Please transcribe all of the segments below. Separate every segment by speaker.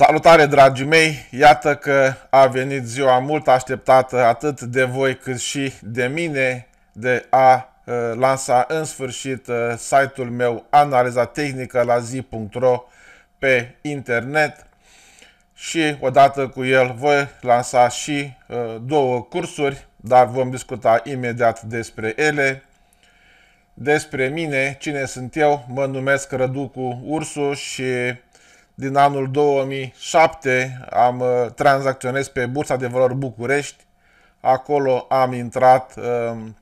Speaker 1: Salutare dragii mei! Iată că a venit ziua mult așteptată atât de voi cât și de mine de a uh, lansa în sfârșit uh, site-ul meu analiza tehnică la zi.ro pe internet și odată cu el voi lansa și uh, două cursuri, dar vom discuta imediat despre ele. Despre mine, cine sunt eu, mă numesc Răducu Ursu și din anul 2007 am uh, tranzacționez pe Bursa de Valori București. Acolo am intrat um,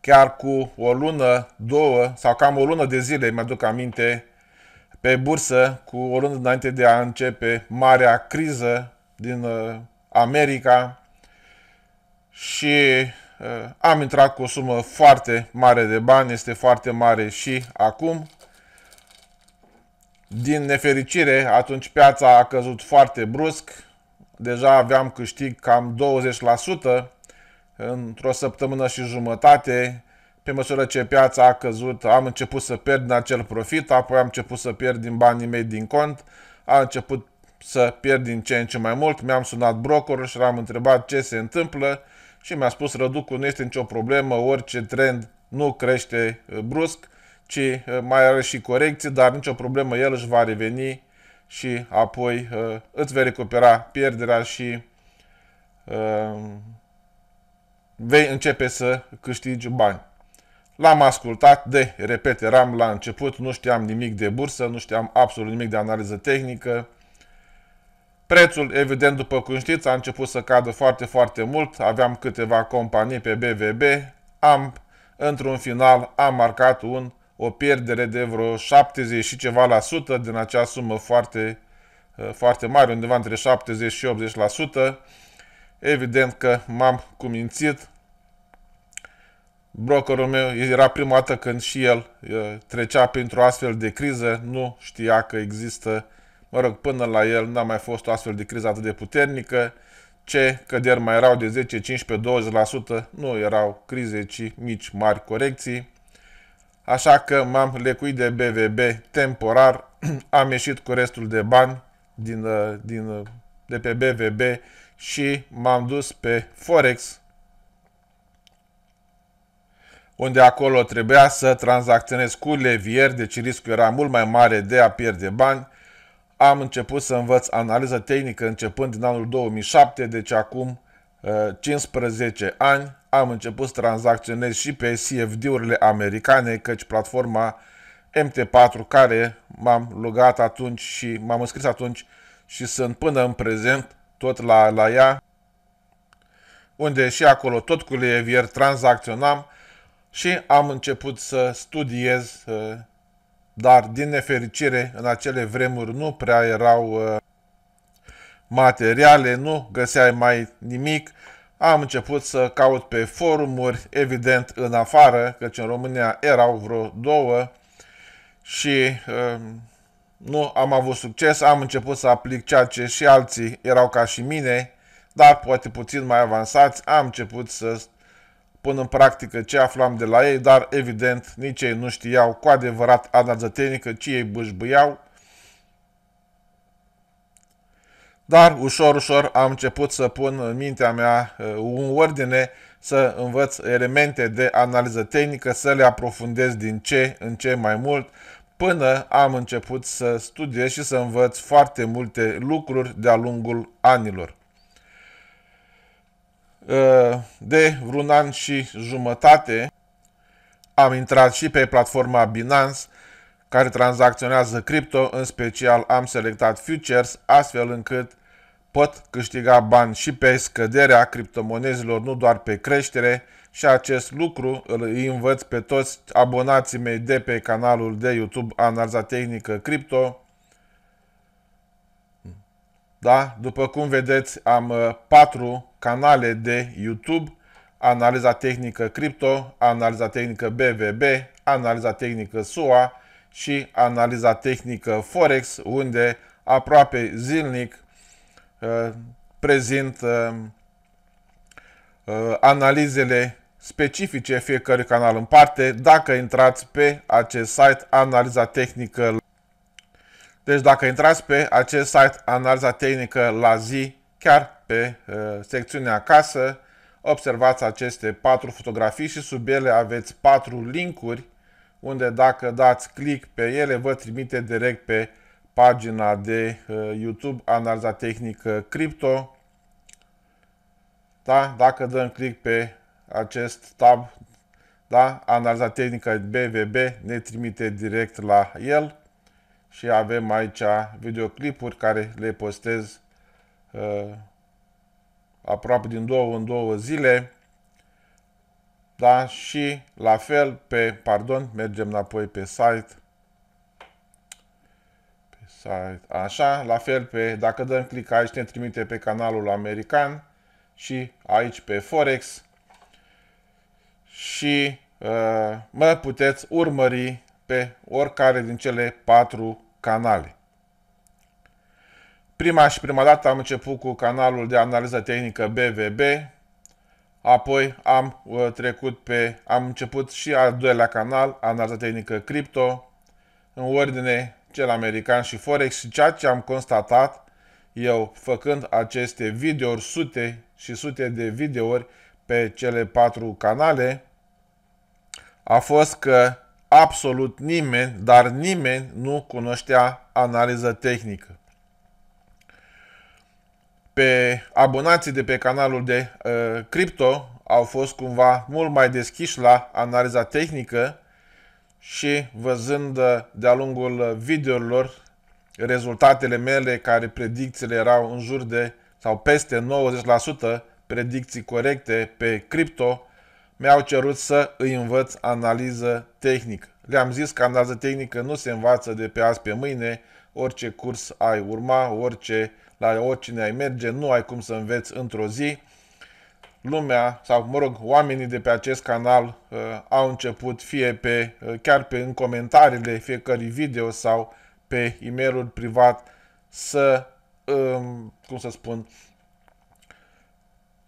Speaker 1: chiar cu o lună, două sau cam o lună de zile, mi-aduc aminte, pe bursă cu o lună înainte de a începe marea criză din uh, America și uh, am intrat cu o sumă foarte mare de bani, este foarte mare și acum din nefericire, atunci piața a căzut foarte brusc, deja aveam câștig cam 20% într-o săptămână și jumătate. Pe măsură ce piața a căzut, am început să pierd din acel profit, apoi am început să pierd din banii mei din cont, am început să pierd din ce în ce mai mult, mi-am sunat brokerul și l-am întrebat ce se întâmplă și mi-a spus răducul nu este nicio problemă, orice trend nu crește uh, brusc, ci uh, mai are și corecții, dar nicio problemă, el își va reveni și apoi uh, îți vei recupera pierderea și uh, vei începe să câștigi bani. L-am ascultat de, repet, eram la început, nu știam nimic de bursă, nu știam absolut nimic de analiză tehnică. Prețul, evident, după cum știți, a început să cadă foarte, foarte mult. Aveam câteva companii pe BVB. Am, într-un final, am marcat un o pierdere de vreo 70 și ceva la sută din acea sumă foarte, uh, foarte mare, undeva între 70 și 80%. la sută Evident că m-am cumințit. Brokerul meu era prima dată când și el uh, trecea printr-o astfel de criză, nu știa că există, mă rog, până la el n-a mai fost o astfel de criză atât de puternică, ce căderi mai erau de 10, 15, 20%, nu erau crize, ci mici, mari corecții așa că m-am lecuit de BVB temporar, am ieșit cu restul de bani din, uh, din, uh, de pe BVB și m-am dus pe Forex, unde acolo trebuia să tranzacționez cu levier, deci riscul era mult mai mare de a pierde bani. Am început să învăț analiză tehnică începând din anul 2007, deci acum 15 ani am început să tranzacționez și pe CFD-urile americane, căci platforma MT4 care m-am logat atunci și m-am înscris atunci și sunt până în prezent tot la, la ea, unde și acolo tot cu Levier tranzacționam și am început să studiez, uh, dar din nefericire în acele vremuri nu prea erau uh, materiale, nu găseai mai nimic, am început să caut pe forumuri, evident în afară, căci în România erau vreo două și um, nu am avut succes, am început să aplic ceea ce și alții erau ca și mine, dar poate puțin mai avansați, am început să pun în practică ce aflam de la ei, dar evident nici ei nu știau cu adevărat anazătenică, ci ei bâșbâiau Dar ușor, ușor am început să pun în mintea mea uh, un ordine, să învăț elemente de analiză tehnică, să le aprofundez din ce în ce mai mult, până am început să studiez și să învăț foarte multe lucruri de-a lungul anilor. Uh, de vreun an și jumătate am intrat și pe platforma Binance, care tranzacționează cripto, în special am selectat futures, astfel încât pot câștiga bani și pe scăderea criptomonezilor, nu doar pe creștere, și acest lucru îl învăț pe toți abonații mei de pe canalul de YouTube Analiza Tehnică Cripto. Da? După cum vedeți, am uh, patru canale de YouTube, Analiza Tehnică Cripto, Analiza Tehnică BVB, Analiza Tehnică SUA, și analiza tehnică Forex, unde aproape zilnic uh, prezint uh, uh, analizele specifice fiecărui canal în parte, dacă intrați pe acest site Analiza Tehnică. Deci dacă intrați pe acest site Analiza Tehnică la zi, chiar pe secțiunea Casă, observați aceste patru fotografii și sub ele aveți patru linkuri unde dacă dați click pe ele, vă trimite direct pe pagina de uh, YouTube Analiza Tehnică crypto, Da? Dacă dăm click pe acest tab, da? Analiza Tehnică BVB ne trimite direct la el și avem aici videoclipuri care le postez uh, aproape din două în două zile. Da? Și la fel pe, pardon, mergem înapoi pe site. Pe site, așa, la fel pe, dacă dăm click aici ne trimite pe canalul american și aici pe Forex. Și uh, mă puteți urmări pe oricare din cele patru canale. Prima și prima dată am început cu canalul de analiză tehnică BVB, Apoi am uh, trecut pe, am început și al doilea canal, analiza tehnică cripto, în ordine cel american și Forex și ceea ce am constatat eu făcând aceste videouri, sute și sute de videouri pe cele patru canale, a fost că absolut nimeni, dar nimeni nu cunoștea analiză tehnică pe abonații de pe canalul de uh, cripto au fost cumva mult mai deschiși la analiza tehnică și văzând uh, de-a lungul uh, videourilor rezultatele mele care predicțiile erau în jur de sau peste 90% predicții corecte pe cripto, mi-au cerut să îi învăț analiză tehnică. Le-am zis că analiză tehnică nu se învață de pe azi pe mâine, orice curs ai urma, orice la oricine ai merge, nu ai cum să înveți într-o zi. Lumea, sau mă rog, oamenii de pe acest canal uh, au început fie pe, uh, chiar pe în comentariile fiecărui video sau pe e mail privat să, um, cum să spun,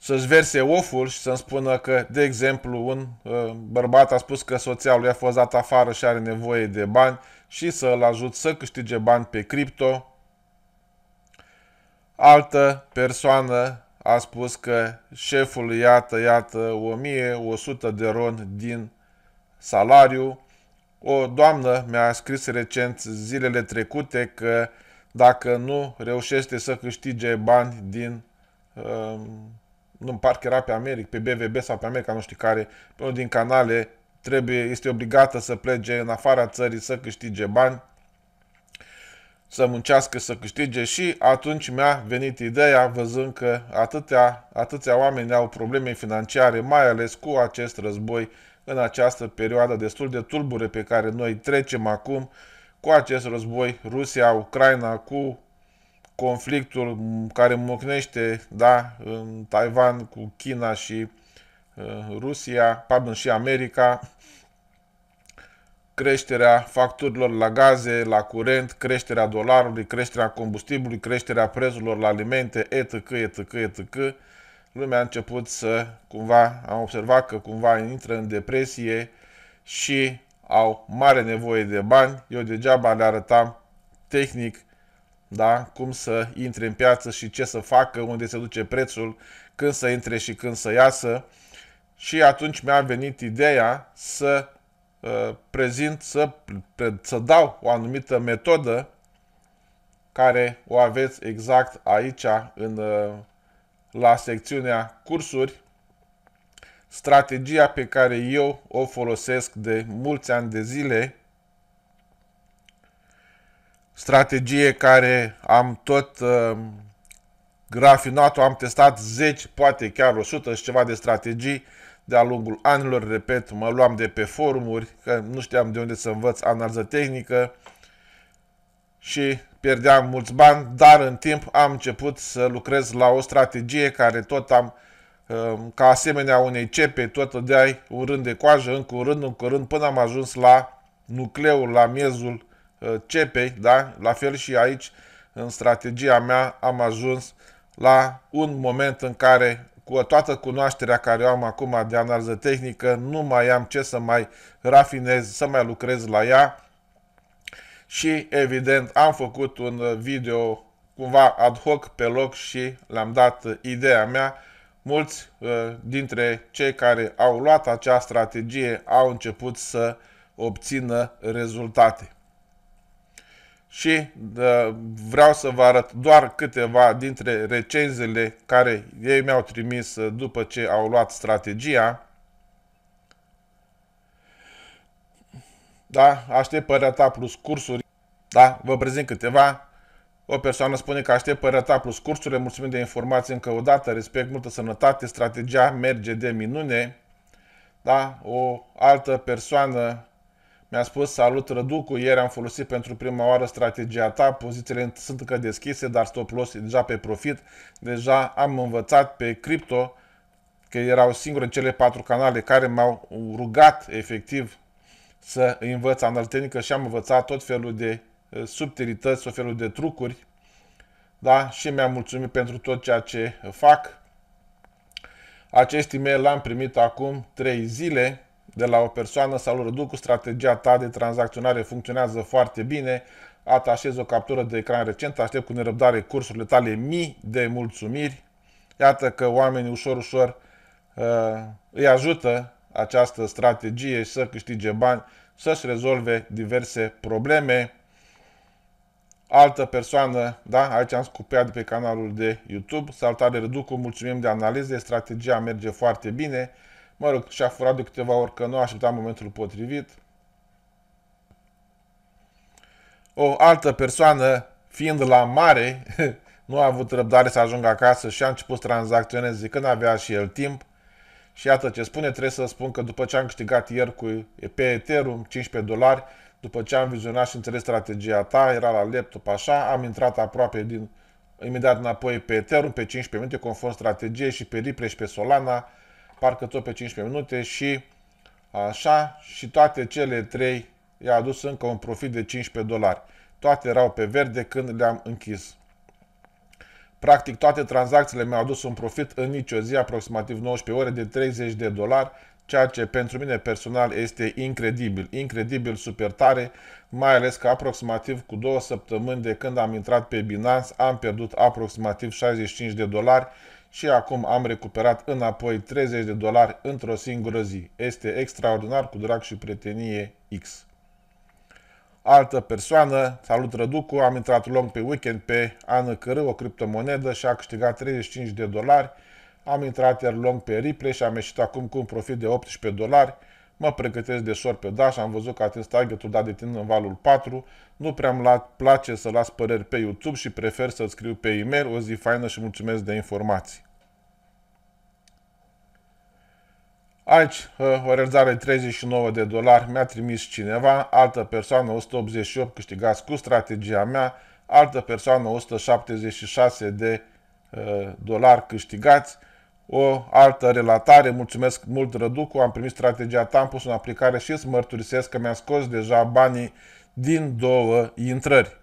Speaker 1: să-și verse oful și să-mi spună că, de exemplu, un uh, bărbat a spus că soția lui a fost dat afară și are nevoie de bani și să-l ajut să câștige bani pe cripto, Altă persoană a spus că șeful iată, iată, 1100 de ron din salariu. O doamnă mi-a scris recent zilele trecute că dacă nu reușește să câștige bani din um, nu, parc era pe America, pe BVB sau pe America, nu știu care, pe unul din canale, trebuie, este obligată să plece în afara țării să câștige bani să muncească, să câștige și atunci mi-a venit ideea, văzând că atâtea, atâția oameni au probleme financiare, mai ales cu acest război în această perioadă destul de tulbure pe care noi trecem acum, cu acest război Rusia-Ucraina, cu conflictul care mocnește da, în Taiwan cu China și uh, Rusia, pardon, și America, creșterea facturilor la gaze, la curent, creșterea dolarului, creșterea combustibilului, creșterea prețurilor la alimente, etc., etc., etc., lumea a început să, cumva, am observat că cumva intră în depresie și au mare nevoie de bani. Eu degeaba le arătam tehnic, da, cum să intre în piață și ce să facă, unde se duce prețul, când să intre și când să iasă. Și atunci mi-a venit ideea să Uh, prezint, să, să dau o anumită metodă care o aveți exact aici în, uh, la secțiunea cursuri, strategia pe care eu o folosesc de mulți ani de zile, strategie care am tot uh, grafinat o am testat zeci, poate chiar sută și ceva de strategii de-a lungul anilor, repet, mă luam de pe forumuri, că nu știam de unde să învăț analiză tehnică și pierdeam mulți bani, dar în timp am început să lucrez la o strategie care tot am, uh, ca asemenea unei cepe, tot dai un rând de coajă, încă un rând, încă un rând, până am ajuns la nucleul, la miezul uh, cepei, da? La fel și aici, în strategia mea, am ajuns la un moment în care cu toată cunoașterea care o am acum de analiză tehnică, nu mai am ce să mai rafinez, să mai lucrez la ea. Și, evident, am făcut un video cumva ad hoc pe loc și le-am dat ideea mea. Mulți uh, dintre cei care au luat acea strategie au început să obțină rezultate și de, da, vreau să vă arăt doar câteva dintre recenziile care ei mi-au trimis uh, după ce au luat strategia. Da, aștept ta plus cursuri. Da, vă prezint câteva. O persoană spune că aștept ta plus cursurile, mulțumim de informații încă o dată, respect, multă sănătate, strategia merge de minune. Da, o altă persoană mi-a spus, salut Răducu, ieri am folosit pentru prima oară strategia ta, pozițiile sunt încă deschise, dar stop loss e deja pe profit. Deja am învățat pe cripto, că erau singure cele patru canale care m-au rugat efectiv să învăț analtenică și am învățat tot felul de eh, subtilități, tot felul de trucuri. Da? Și mi-am mulțumit pentru tot ceea ce fac. Acest e-mail l-am primit acum 3 zile de la o persoană sau îl reduc cu strategia ta de tranzacționare funcționează foarte bine, atașez o captură de ecran recent, aștept cu nerăbdare cursurile tale mii de mulțumiri. Iată că oamenii ușor, ușor uh, îi ajută această strategie să câștige bani, să-și rezolve diverse probleme. Altă persoană, da, aici am scupeat pe canalul de YouTube, salutare reduc mulțumim de analize, strategia merge foarte bine, Mă rog, și-a furat de câteva ori că nu aștepta momentul potrivit. O altă persoană, fiind la mare, nu a avut răbdare să ajungă acasă și a început să tranzacționeze când avea și el timp. Și iată ce spune, trebuie să spun că după ce am câștigat ieri cu pe Ethereum 15 dolari, după ce am vizionat și înțeles strategia ta, era la laptop așa, am intrat aproape din imediat înapoi pe Ethereum pe 15 minute conform strategiei și pe Ripple și pe Solana, parcă tot pe 15 minute și așa și toate cele trei i-a adus încă un profit de 15 dolari. Toate erau pe verde când le-am închis. Practic toate tranzacțiile mi-au adus un profit în nicio zi, aproximativ 19 ore, de 30 de dolari, ceea ce pentru mine personal este incredibil, incredibil super tare, mai ales că aproximativ cu două săptămâni de când am intrat pe Binance am pierdut aproximativ 65 de dolari, și acum am recuperat înapoi 30 de dolari într-o singură zi. Este extraordinar cu drag și prietenie X. Altă persoană, salut Răducu, am intrat long pe weekend pe Ană Cărâu, o criptomonedă și a câștigat 35 de dolari. Am intrat iar long pe Ripple și am ieșit acum cu un profit de 18 dolari. Mă pregătesc de short pe Dash, am văzut că a atins ul dat de tine în valul 4. Nu prea îmi place să las păreri pe YouTube și prefer să scriu pe e-mail. O zi faină și mulțumesc de informații. Aici, uh, o realizare 39 de dolari mi-a trimis cineva, altă persoană 188 câștigați cu strategia mea, altă persoană 176 de uh, dolari câștigați, o altă relatare, mulțumesc mult Răducu, am primit strategia ta, am pus în aplicare și îți mărturisesc că mi-am scos deja banii din două intrări.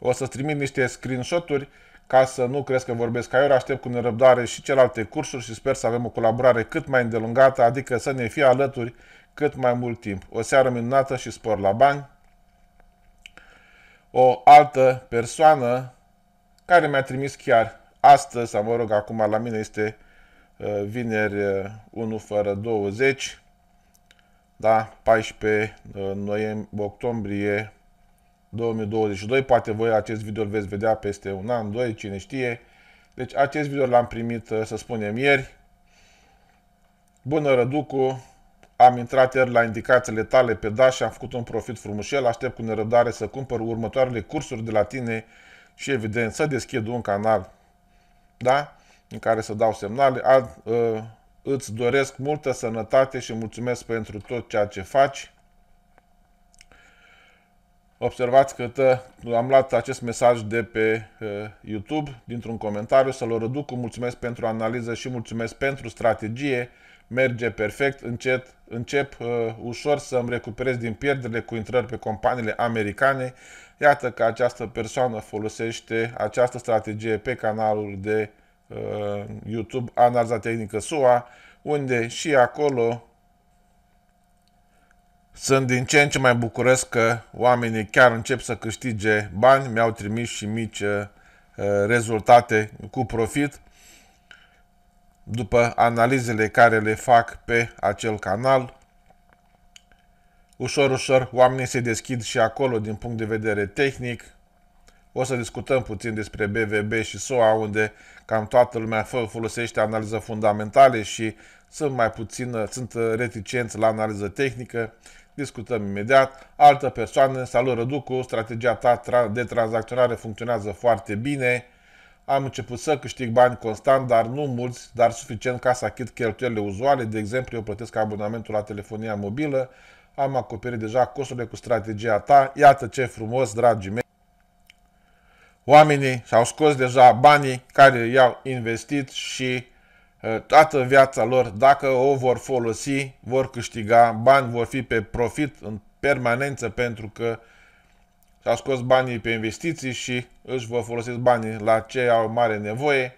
Speaker 1: O să-ți trimit niște screenshot-uri ca să nu crezi că vorbesc ca eu, aștept cu nerăbdare și celelalte cursuri și sper să avem o colaborare cât mai îndelungată, adică să ne fie alături cât mai mult timp. O seară minunată și spor la bani. O altă persoană care mi-a trimis chiar astăzi, sau mă rog, acum la mine este uh, vineri 1 uh, fără 20, da, 14 uh, noiembrie, octombrie 2022. Poate voi acest video îl veți vedea peste un an, doi, cine știe. Deci acest video l-am primit, să spunem, ieri. Bună, Răducu! Am intrat ieri la indicațiile tale pe DA și am făcut un profit frumușel. Aștept cu nerăbdare să cumpăr următoarele cursuri de la tine și, evident, să deschid un canal da? în care să dau semnale. A, a, ă, îți doresc multă sănătate și mulțumesc pentru tot ceea ce faci. Observați că tă, am luat acest mesaj de pe uh, YouTube dintr-un comentariu, să-l reduc cu mulțumesc pentru analiză și mulțumesc pentru strategie. Merge perfect, încet, încep uh, ușor să îmi recuperez din pierderile cu intrări pe companiile americane. Iată că această persoană folosește această strategie pe canalul de uh, YouTube Analiza Tehnică SUA, unde și acolo sunt din ce în ce mai bucuros că oamenii chiar încep să câștige bani, mi-au trimis și mici uh, rezultate cu profit după analizele care le fac pe acel canal. Ușor, ușor, oamenii se deschid și acolo din punct de vedere tehnic. O să discutăm puțin despre BVB și SOA, unde cam toată lumea folosește analiză fundamentale și sunt mai puțin, sunt reticenți la analiză tehnică discutăm imediat. Altă persoană, salut Răducu, strategia ta de tranzacționare funcționează foarte bine. Am început să câștig bani constant, dar nu mulți, dar suficient ca să achit cheltuielile uzuale. De exemplu, eu plătesc abonamentul la telefonia mobilă, am acoperit deja costurile cu strategia ta. Iată ce frumos, dragii mei! Oamenii și-au scos deja banii care i-au investit și Eh, toată viața lor, dacă o vor folosi, vor câștiga bani, vor fi pe profit în permanență pentru că s au scos banii pe investiții și își vor folosi banii la ce au mare nevoie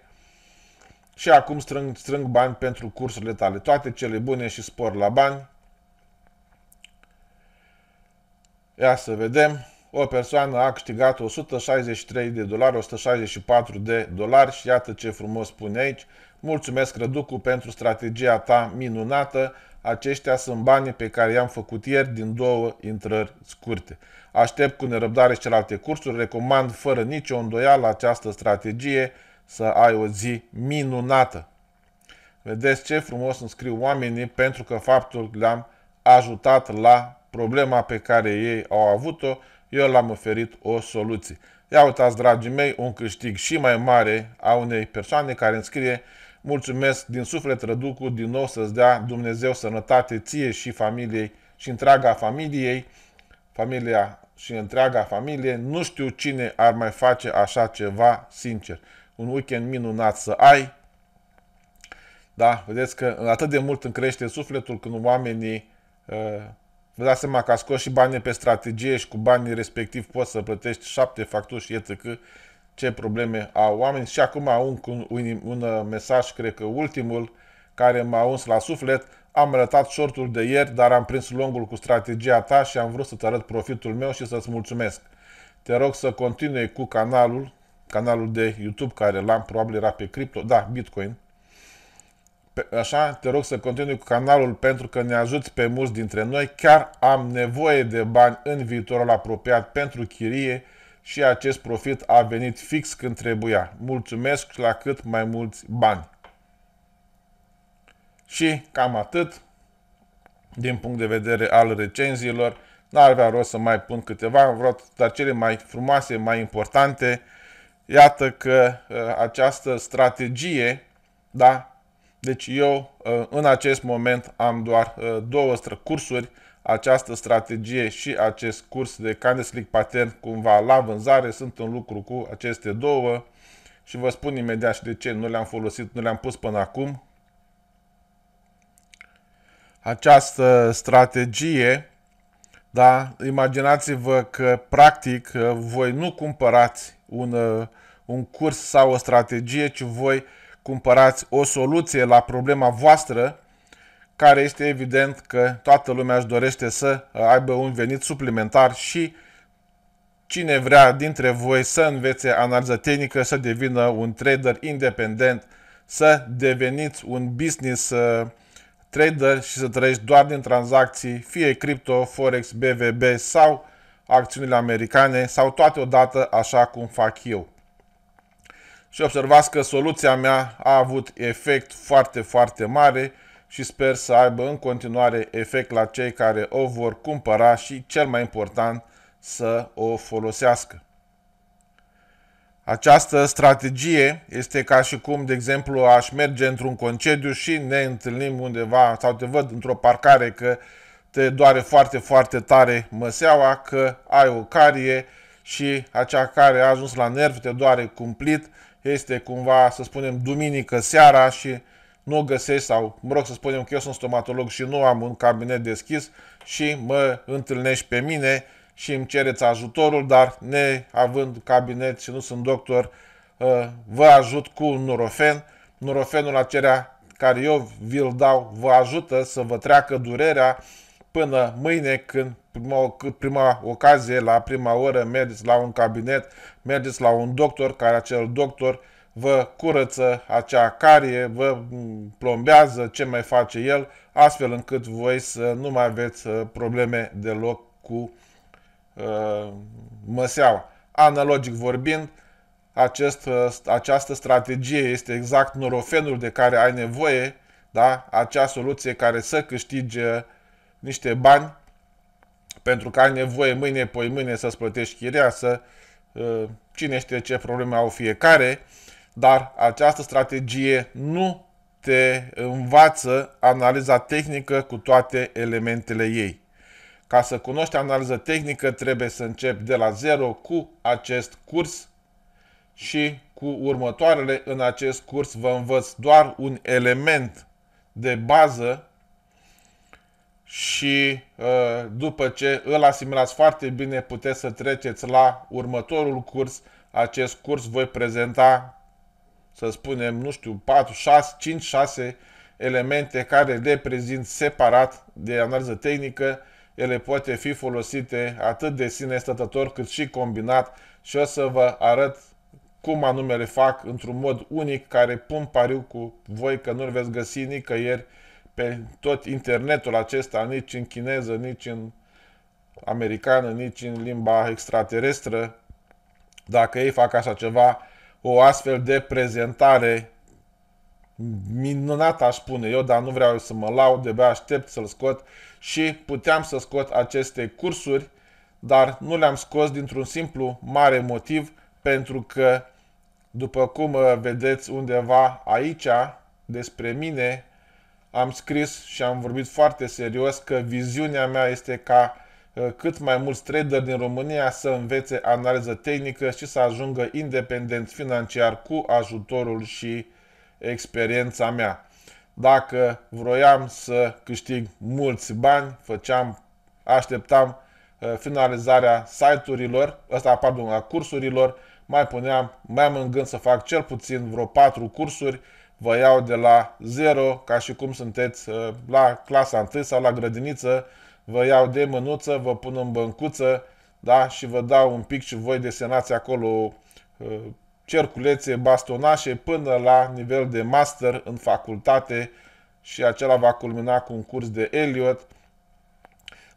Speaker 1: și acum strâng, strâng bani pentru cursurile tale. Toate cele bune și spor la bani. Ia să vedem. O persoană a câștigat 163 de dolari, 164 de dolari și iată ce frumos spune aici. Mulțumesc, Răducu, pentru strategia ta minunată. Aceștia sunt banii pe care i-am făcut ieri din două intrări scurte. Aștept cu nerăbdare și celelalte cursuri. Recomand fără nicio îndoială această strategie să ai o zi minunată. Vedeți ce frumos îmi scriu oamenii pentru că faptul că le-am ajutat la problema pe care ei au avut-o, eu le-am oferit o soluție. Ia uitați, dragii mei, un câștig și mai mare a unei persoane care îmi scrie Mulțumesc din suflet, Răducu, din nou să-ți dea Dumnezeu sănătate ție și familiei și întreaga familiei, familia și întreaga familie. Nu știu cine ar mai face așa ceva, sincer. Un weekend minunat să ai. Da, vedeți că atât de mult îmi crește sufletul când oamenii uh, Vă dați seama că a scos și banii pe strategie și cu banii respectiv poți să plătești șapte facturi și etc ce probleme au oamenii. Și acum un, un, un, un mesaj, cred că ultimul, care m-a uns la suflet. Am arătat shortul de ieri, dar am prins longul cu strategia ta și am vrut să-ți arăt profitul meu și să-ți mulțumesc. Te rog să continui cu canalul, canalul de YouTube care l-am, probabil era pe cripto, da, Bitcoin. Pe, așa, te rog să continui cu canalul pentru că ne ajuți pe mulți dintre noi. Chiar am nevoie de bani în viitorul apropiat pentru chirie, și acest profit a venit fix când trebuia. Mulțumesc și la cât mai mulți bani. Și cam atât din punct de vedere al recenziilor. N-ar avea rost să mai pun câteva, vreau, dar cele mai frumoase, mai importante. Iată că uh, această strategie, da? Deci eu uh, în acest moment am doar uh, două cursuri această strategie și acest curs de candlestick pattern cumva la vânzare sunt în lucru cu aceste două și vă spun imediat și de ce nu le-am folosit, nu le-am pus până acum. Această strategie, da, imaginați-vă că practic voi nu cumpărați un, un curs sau o strategie, ci voi cumpărați o soluție la problema voastră care este evident că toată lumea își dorește să uh, aibă un venit suplimentar și cine vrea dintre voi să învețe analiză tehnică, să devină un trader independent, să deveniți un business uh, trader și să trăiești doar din tranzacții, fie cripto, forex, BVB sau acțiunile americane sau toate odată așa cum fac eu. Și observați că soluția mea a avut efect foarte, foarte mare și sper să aibă în continuare efect la cei care o vor cumpăra și, cel mai important, să o folosească. Această strategie este ca și cum, de exemplu, aș merge într-un concediu și ne întâlnim undeva sau te văd într-o parcare că te doare foarte, foarte tare măseaua, că ai o carie și acea care a ajuns la nerv te doare cumplit, este cumva, să spunem, duminică seara și nu o găsești sau, mă rog să spunem că eu sunt stomatolog și nu am un cabinet deschis și mă întâlnești pe mine și îmi cereți ajutorul, dar ne având cabinet și nu sunt doctor, uh, vă ajut cu un nurofen. Nurofenul acela care eu vi-l dau vă ajută să vă treacă durerea până mâine când prima, prima ocazie, la prima oră, mergeți la un cabinet, mergeți la un doctor, care acel doctor uh, vă curăță acea carie, vă plombează ce mai face el, astfel încât voi să nu mai aveți uh, probleme deloc cu uh, măseaua. Analogic vorbind, acest, uh, această strategie este exact norofenul de care ai nevoie, da? acea soluție care să câștige niște bani, pentru că ai nevoie mâine, poi mâine să-ți plătești chiria, să uh, cine știe ce probleme au fiecare, dar această strategie nu te învață analiza tehnică cu toate elementele ei. Ca să cunoști analiza tehnică, trebuie să începi de la zero cu acest curs și cu următoarele în acest curs vă învăț doar un element de bază și uh, după ce îl asimilați foarte bine, puteți să treceți la următorul curs. Acest curs voi prezenta să spunem, nu știu, 4, 6, 5, 6 elemente care prezint separat de analiză tehnică, ele poate fi folosite atât de sine stătător cât și combinat și o să vă arăt cum anume le fac într-un mod unic care pun pariu cu voi că nu-l veți găsi nicăieri pe tot internetul acesta, nici în chineză, nici în americană, nici în limba extraterestră. Dacă ei fac așa ceva, o astfel de prezentare minunată aș spune eu, dar nu vreau să mă laud, de aștept să-l scot și puteam să scot aceste cursuri, dar nu le-am scos dintr-un simplu mare motiv, pentru că, după cum uh, vedeți undeva aici, despre mine, am scris și am vorbit foarte serios că viziunea mea este ca Uh, cât mai mulți trader din România să învețe analiză tehnică și să ajungă independenți financiar cu ajutorul și experiența mea. Dacă vroiam să câștig mulți bani, făceam, așteptam uh, finalizarea site-urilor, ăsta, pardon, a cursurilor, mai puneam, mai am în gând să fac cel puțin vreo 4 cursuri, vă iau de la zero, ca și cum sunteți uh, la clasa 1 sau la grădiniță, vă iau de mânuță, vă pun în băncuță, da? Și vă dau un pic și voi desenați acolo uh, cerculețe, bastonașe până la nivel de master în facultate și acela va culmina cu un curs de Elliot.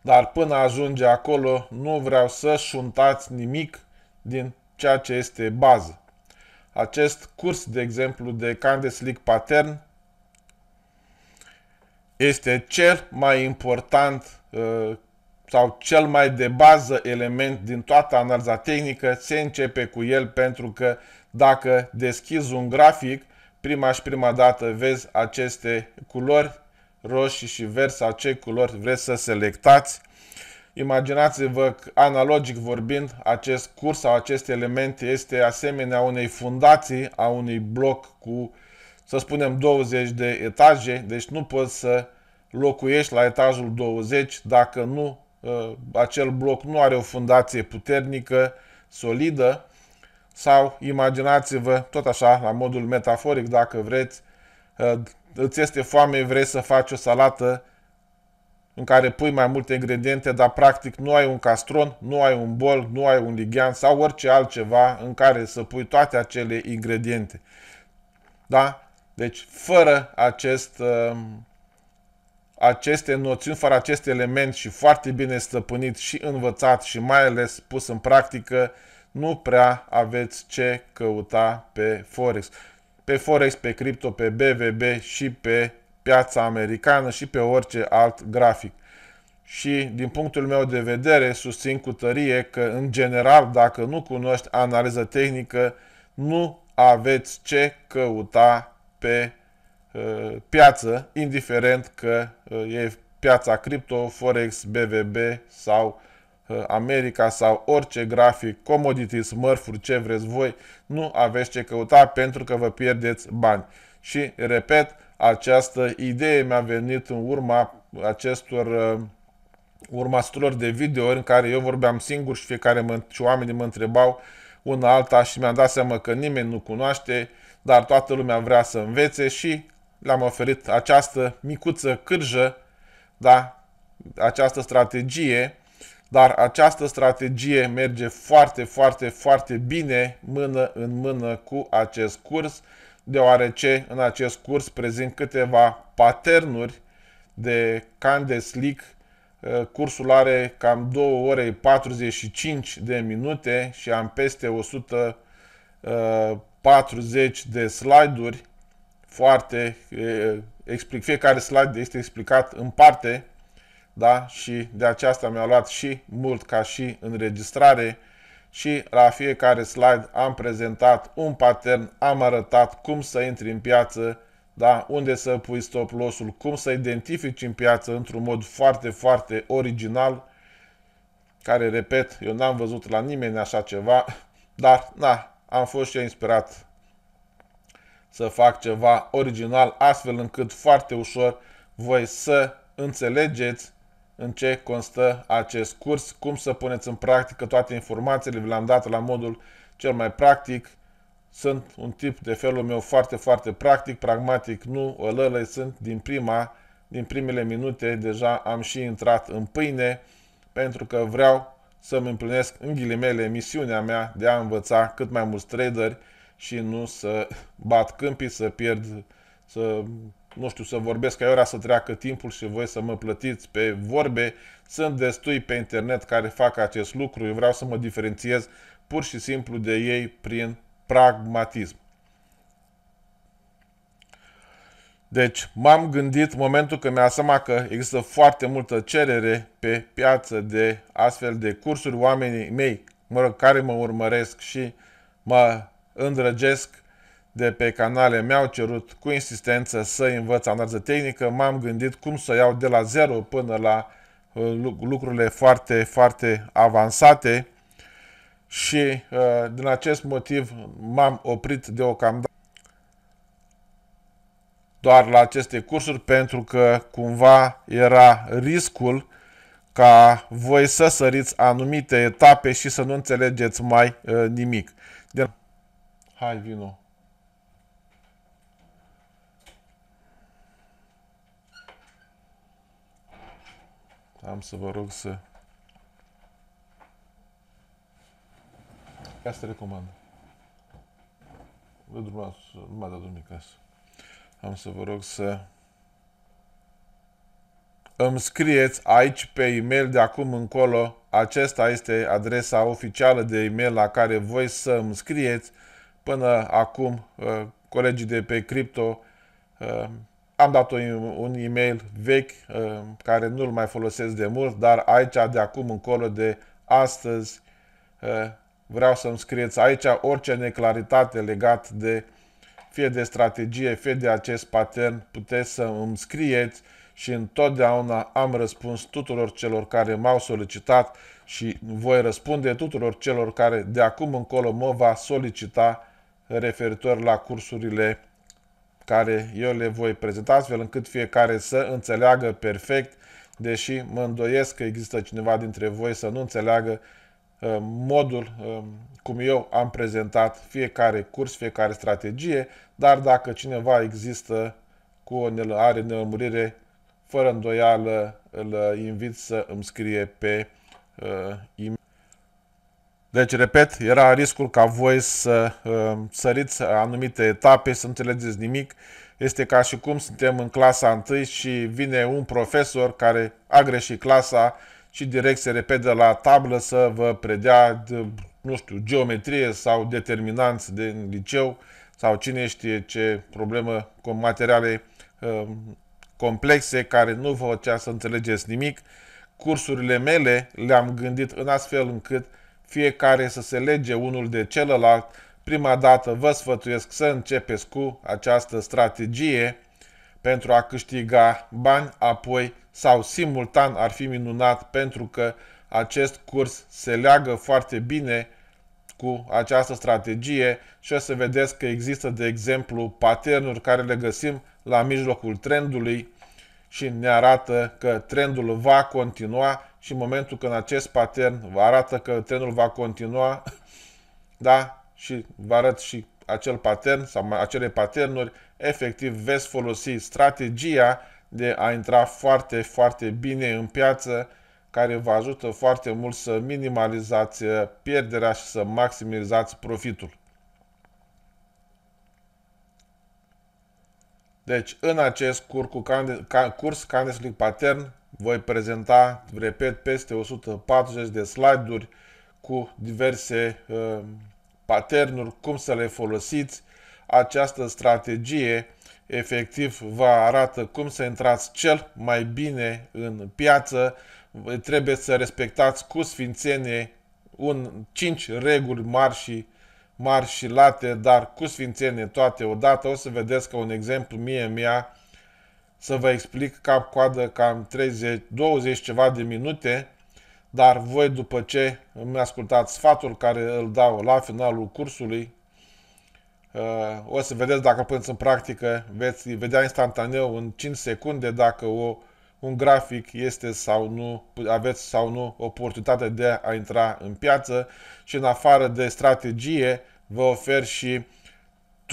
Speaker 1: Dar până ajunge acolo, nu vreau să șuntați nimic din ceea ce este bază. Acest curs, de exemplu, de Candice League Pattern este cel mai important sau cel mai de bază element din toată analiza tehnică se începe cu el pentru că dacă deschizi un grafic, prima și prima dată vezi aceste culori roșii și verzi sau ce culori vreți să selectați. Imaginați-vă că, analogic vorbind, acest curs sau acest element este asemenea unei fundații, a unui bloc cu, să spunem, 20 de etaje, deci nu poți să locuiești la etajul 20 dacă nu, uh, acel bloc nu are o fundație puternică, solidă, sau imaginați-vă, tot așa, la modul metaforic, dacă vreți, uh, îți este foame, vrei să faci o salată în care pui mai multe ingrediente, dar practic nu ai un castron, nu ai un bol, nu ai un lighean sau orice altceva în care să pui toate acele ingrediente. Da? Deci, fără acest uh, aceste noțiuni, fără acest element și foarte bine stăpânit și învățat și mai ales pus în practică, nu prea aveți ce căuta pe Forex. Pe Forex, pe cripto, pe BVB și pe piața americană și pe orice alt grafic. Și din punctul meu de vedere susțin cu tărie că în general dacă nu cunoști analiză tehnică nu aveți ce căuta pe Uh, piață, indiferent că uh, e piața cripto, Forex, BVB sau uh, America sau orice grafic, commodities, mărfuri, ce vreți voi, nu aveți ce căuta pentru că vă pierdeți bani. Și, repet, această idee mi-a venit în urma acestor urma de videouri în care eu vorbeam singur și fiecare mă, și oamenii mă întrebau una alta și mi-am dat seama că nimeni nu cunoaște, dar toată lumea vrea să învețe și le-am oferit această micuță cârjă, da? această strategie, dar această strategie merge foarte, foarte, foarte bine mână în mână cu acest curs, deoarece în acest curs prezint câteva paternuri de candeslic. Uh, cursul are cam 2 ore 45 de minute și am peste 140 uh, de slide-uri foarte, explic, fiecare slide este explicat în parte, da? Și de aceasta mi-a luat și mult ca și înregistrare și la fiecare slide am prezentat un pattern, am arătat cum să intri în piață, da? unde să pui stop loss-ul, cum să identifici în piață într-un mod foarte, foarte original, care, repet, eu n-am văzut la nimeni așa ceva, dar, na, am fost și inspirat să fac ceva original, astfel încât foarte ușor voi să înțelegeți în ce constă acest curs, cum să puneți în practică toate informațiile, vi le-am dat la modul cel mai practic. Sunt un tip de felul meu foarte, foarte practic, pragmatic, nu ălălă, sunt din prima, din primele minute, deja am și intrat în pâine, pentru că vreau să-mi împlinesc în ghilimele misiunea mea de a învăța cât mai mulți traderi și nu să bat câmpii, să pierd, să, nu știu, să vorbesc ca ora să treacă timpul și voi să mă plătiți pe vorbe. Sunt destui pe internet care fac acest lucru. Eu vreau să mă diferențiez pur și simplu de ei prin pragmatism. Deci m-am gândit momentul când mi a seama că există foarte multă cerere pe piață de astfel de cursuri. Oamenii mei, mă rog, care mă urmăresc și mă îndrăgesc de pe canale mi-au cerut cu insistență să învăț analiză tehnică. M-am gândit cum să iau de la zero până la uh, lucrurile foarte, foarte avansate și uh, din acest motiv m-am oprit deocamdată doar la aceste cursuri pentru că cumva era riscul ca voi să săriți anumite etape și să nu înțelegeți mai uh, nimic. Hai, vino. Am să vă rog să... să recomand. Vă drumați, nu m-a dat nimic Am să vă rog să îmi scrieți aici pe e-mail de acum încolo. Acesta este adresa oficială de e-mail la care voi să îmi scrieți Până acum, uh, colegii de pe Crypto uh, am dat un e-mail vechi uh, care nu-l mai folosesc de mult, dar aici, de acum încolo, de astăzi, vreau să-mi scrieți aici orice neclaritate legat de fie de strategie, fie de acest pattern, puteți să îmi scrieți și întotdeauna am răspuns tuturor celor care m-au solicitat și voi răspunde tuturor celor care de acum încolo mă va solicita referitor la cursurile care eu le voi prezenta, astfel încât fiecare să înțeleagă perfect, deși mă îndoiesc că există cineva dintre voi să nu înțeleagă uh, modul um, cum eu am prezentat fiecare curs, fiecare strategie, dar dacă cineva există cu o are nelămurire, fără îndoială îl invit să îmi scrie pe uh, e deci, repet, era riscul ca voi să uh, săriți anumite etape, să înțelegeți nimic. Este ca și cum suntem în clasa 1 și vine un profesor care a greșit clasa și direct se repede la tablă să vă predea, de, nu știu, geometrie sau determinanți de liceu sau cine știe ce problemă cu materiale uh, complexe care nu vă făcea să înțelegeți nimic. Cursurile mele le-am gândit în astfel încât fiecare să se lege unul de celălalt, prima dată vă sfătuiesc să începeți cu această strategie pentru a câștiga bani apoi sau simultan ar fi minunat pentru că acest curs se leagă foarte bine cu această strategie și o să vedeți că există, de exemplu, paternuri care le găsim la mijlocul trendului și ne arată că trendul va continua și în momentul când acest pattern vă arată că trenul va continua, da, și vă arăt și acel pattern sau acele patternuri, efectiv veți folosi strategia de a intra foarte, foarte bine în piață, care vă ajută foarte mult să minimalizați uh, pierderea și să maximizați profitul. Deci, în acest curs cu candle, curs Candlestick Pattern, voi prezenta, repet, peste 140 de slide-uri cu diverse uh, patternuri, cum să le folosiți. Această strategie efectiv vă arată cum să intrați cel mai bine în piață. Trebuie să respectați cu sfințenie un 5 reguli mari și mari și late, dar cu sfințenie toate odată. O să vedeți că un exemplu mie mi-a să vă explic cap-coadă cam 30, 20 ceva de minute, dar voi după ce îmi ascultați sfatul care îl dau la finalul cursului, uh, o să vedeți dacă puneți în practică veți vedea instantaneu în 5 secunde dacă o, un grafic este sau nu, aveți sau nu oportunitatea de a intra în piață și în afară de strategie vă ofer și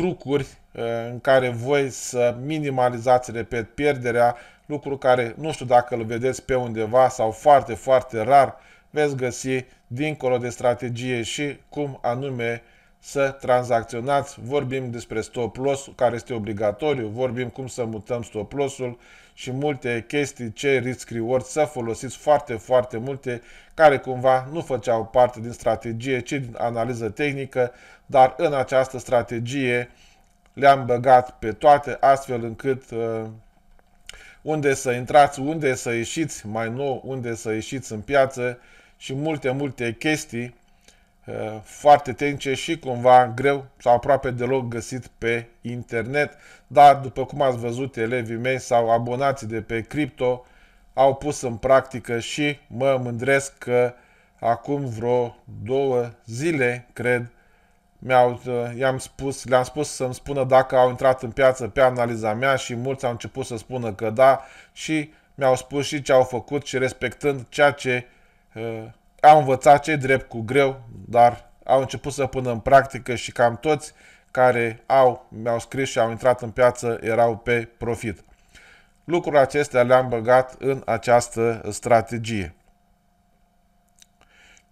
Speaker 1: trucuri eh, în care voi să minimalizați, repet, pierderea, lucru care nu știu dacă îl vedeți pe undeva sau foarte, foarte rar, veți găsi dincolo de strategie și cum anume să tranzacționați. Vorbim despre stop loss care este obligatoriu, vorbim cum să mutăm stop loss-ul, și multe chestii ce risk reward să folosiți foarte, foarte multe care cumva nu făceau parte din strategie, ci din analiză tehnică, dar în această strategie le-am băgat pe toate astfel încât uh, unde să intrați, unde să ieșiți mai nou, unde să ieșiți în piață și multe, multe chestii foarte tehnice și cumva greu sau aproape deloc găsit pe internet, dar după cum ați văzut elevii mei sau abonații de pe cripto au pus în practică și mă mândresc că acum vreo două zile, cred, mi-au, i-am spus, le-am spus să-mi spună dacă au intrat în piață pe analiza mea și mulți au început să spună că da și mi-au spus și ce au făcut și respectând ceea ce uh, au învățat cei drept cu greu, dar au început să pună în practică și cam toți care au, mi-au scris și au intrat în piață erau pe profit. Lucrurile acestea le-am băgat în această strategie.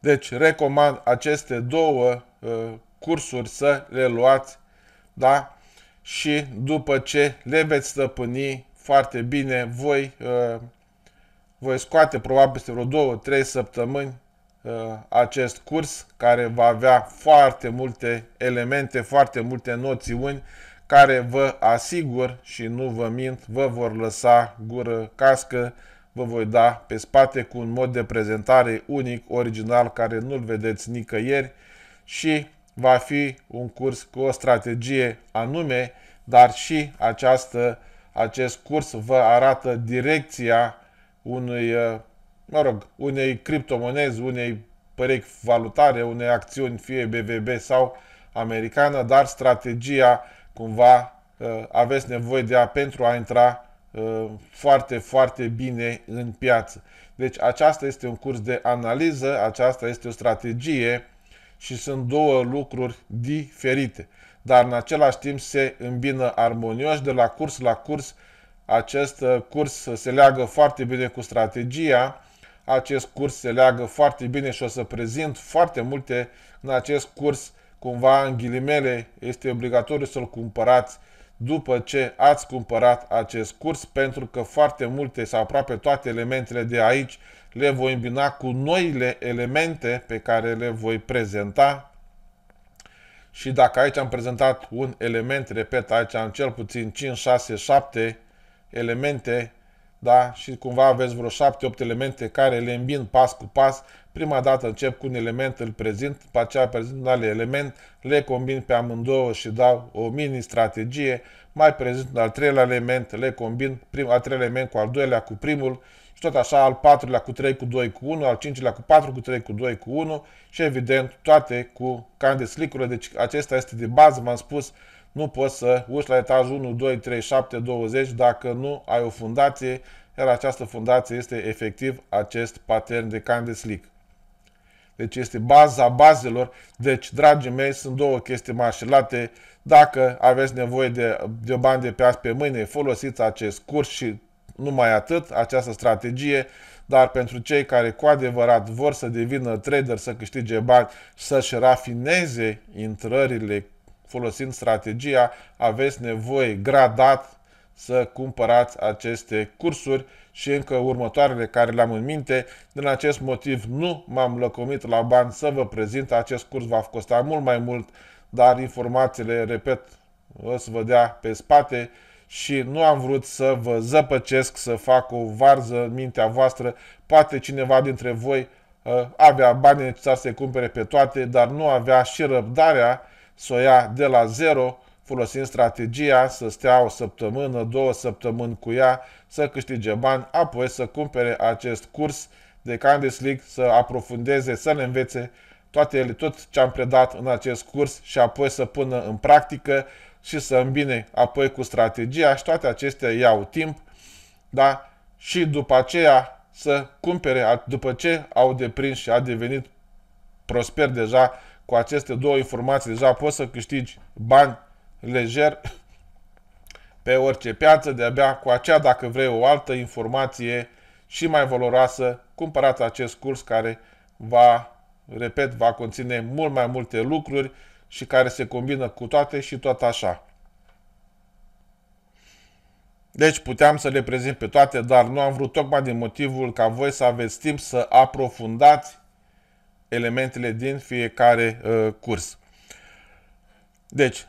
Speaker 1: Deci recomand aceste două uh, cursuri să le luați, da? Și după ce le veți stăpâni foarte bine, voi, uh, voi scoate probabil peste vreo 2-3 săptămâni Uh, acest curs care va avea foarte multe elemente, foarte multe noțiuni care vă asigur și nu vă mint, vă vor lăsa gură cască, vă voi da pe spate cu un mod de prezentare unic, original, care nu-l vedeți nicăieri și va fi un curs cu o strategie anume, dar și această, acest curs vă arată direcția unui uh, mă rog, unei criptomonezi, unei perechi valutare, unei acțiuni, fie BVB sau americană, dar strategia cumva uh, aveți nevoie de ea pentru a intra uh, foarte, foarte bine în piață. Deci aceasta este un curs de analiză, aceasta este o strategie și sunt două lucruri diferite. Dar în același timp se îmbină armonios de la curs la curs. Acest uh, curs se leagă foarte bine cu strategia acest curs se leagă foarte bine și o să prezint foarte multe în acest curs, cumva în ghilimele, este obligatoriu să-l cumpărați după ce ați cumpărat acest curs, pentru că foarte multe sau aproape toate elementele de aici le voi îmbina cu noile elemente pe care le voi prezenta. Și dacă aici am prezentat un element, repet, aici am cel puțin 5, 6, 7 elemente da? și cumva aveți vreo șapte, opt elemente care le îmbin pas cu pas. Prima dată încep cu un element, îl prezint, după aceea prezint un alt element, le combin pe amândouă și dau o mini-strategie, mai prezint un al treilea element, le combin prim, al treilea element cu al doilea, cu primul și tot așa al patrulea cu 3, cu 2, cu 1, al cincilea cu 4, cu 3, cu 2, cu 1 și evident toate cu candeslicurile. Deci acesta este de bază, m-am spus, nu poți să urci la etajul 1, 2, 3, 7, 20 dacă nu ai o fundație, iar această fundație este efectiv acest pattern de Candice Deci este baza bazelor. Deci, dragii mei, sunt două chestii mașelate. Dacă aveți nevoie de, de bani de pe azi pe mâine, folosiți acest curs și numai atât, această strategie, dar pentru cei care cu adevărat vor să devină trader, să câștige bani, să-și rafineze intrările folosind strategia, aveți nevoie gradat să cumpărați aceste cursuri și încă următoarele care le-am în minte. Din acest motiv nu m-am lăcomit la bani să vă prezint. Acest curs va costa mult mai mult, dar informațiile, repet, o să vă dea pe spate și nu am vrut să vă zăpăcesc, să fac o varză în mintea voastră. Poate cineva dintre voi uh, avea bani necesari să se cumpere pe toate, dar nu avea și răbdarea să o ia de la zero, folosind strategia să stea o săptămână, două săptămâni cu ea, să câștige bani, apoi să cumpere acest curs de Candice League, să aprofundeze, să le învețe toate ele, tot ce am predat în acest curs și apoi să pună în practică și să îmbine apoi cu strategia și toate acestea iau timp, da? Și după aceea să cumpere, după ce au deprins și a devenit prosper deja cu aceste două informații deja poți să câștigi bani lejer pe orice piață, de-abia cu acea, dacă vrei, o altă informație și mai valoroasă, cumpărați acest curs care va, repet, va conține mult mai multe lucruri și care se combină cu toate și tot așa. Deci puteam să le prezint pe toate, dar nu am vrut tocmai din motivul ca voi să aveți timp să aprofundați elementele din fiecare uh, curs. Deci,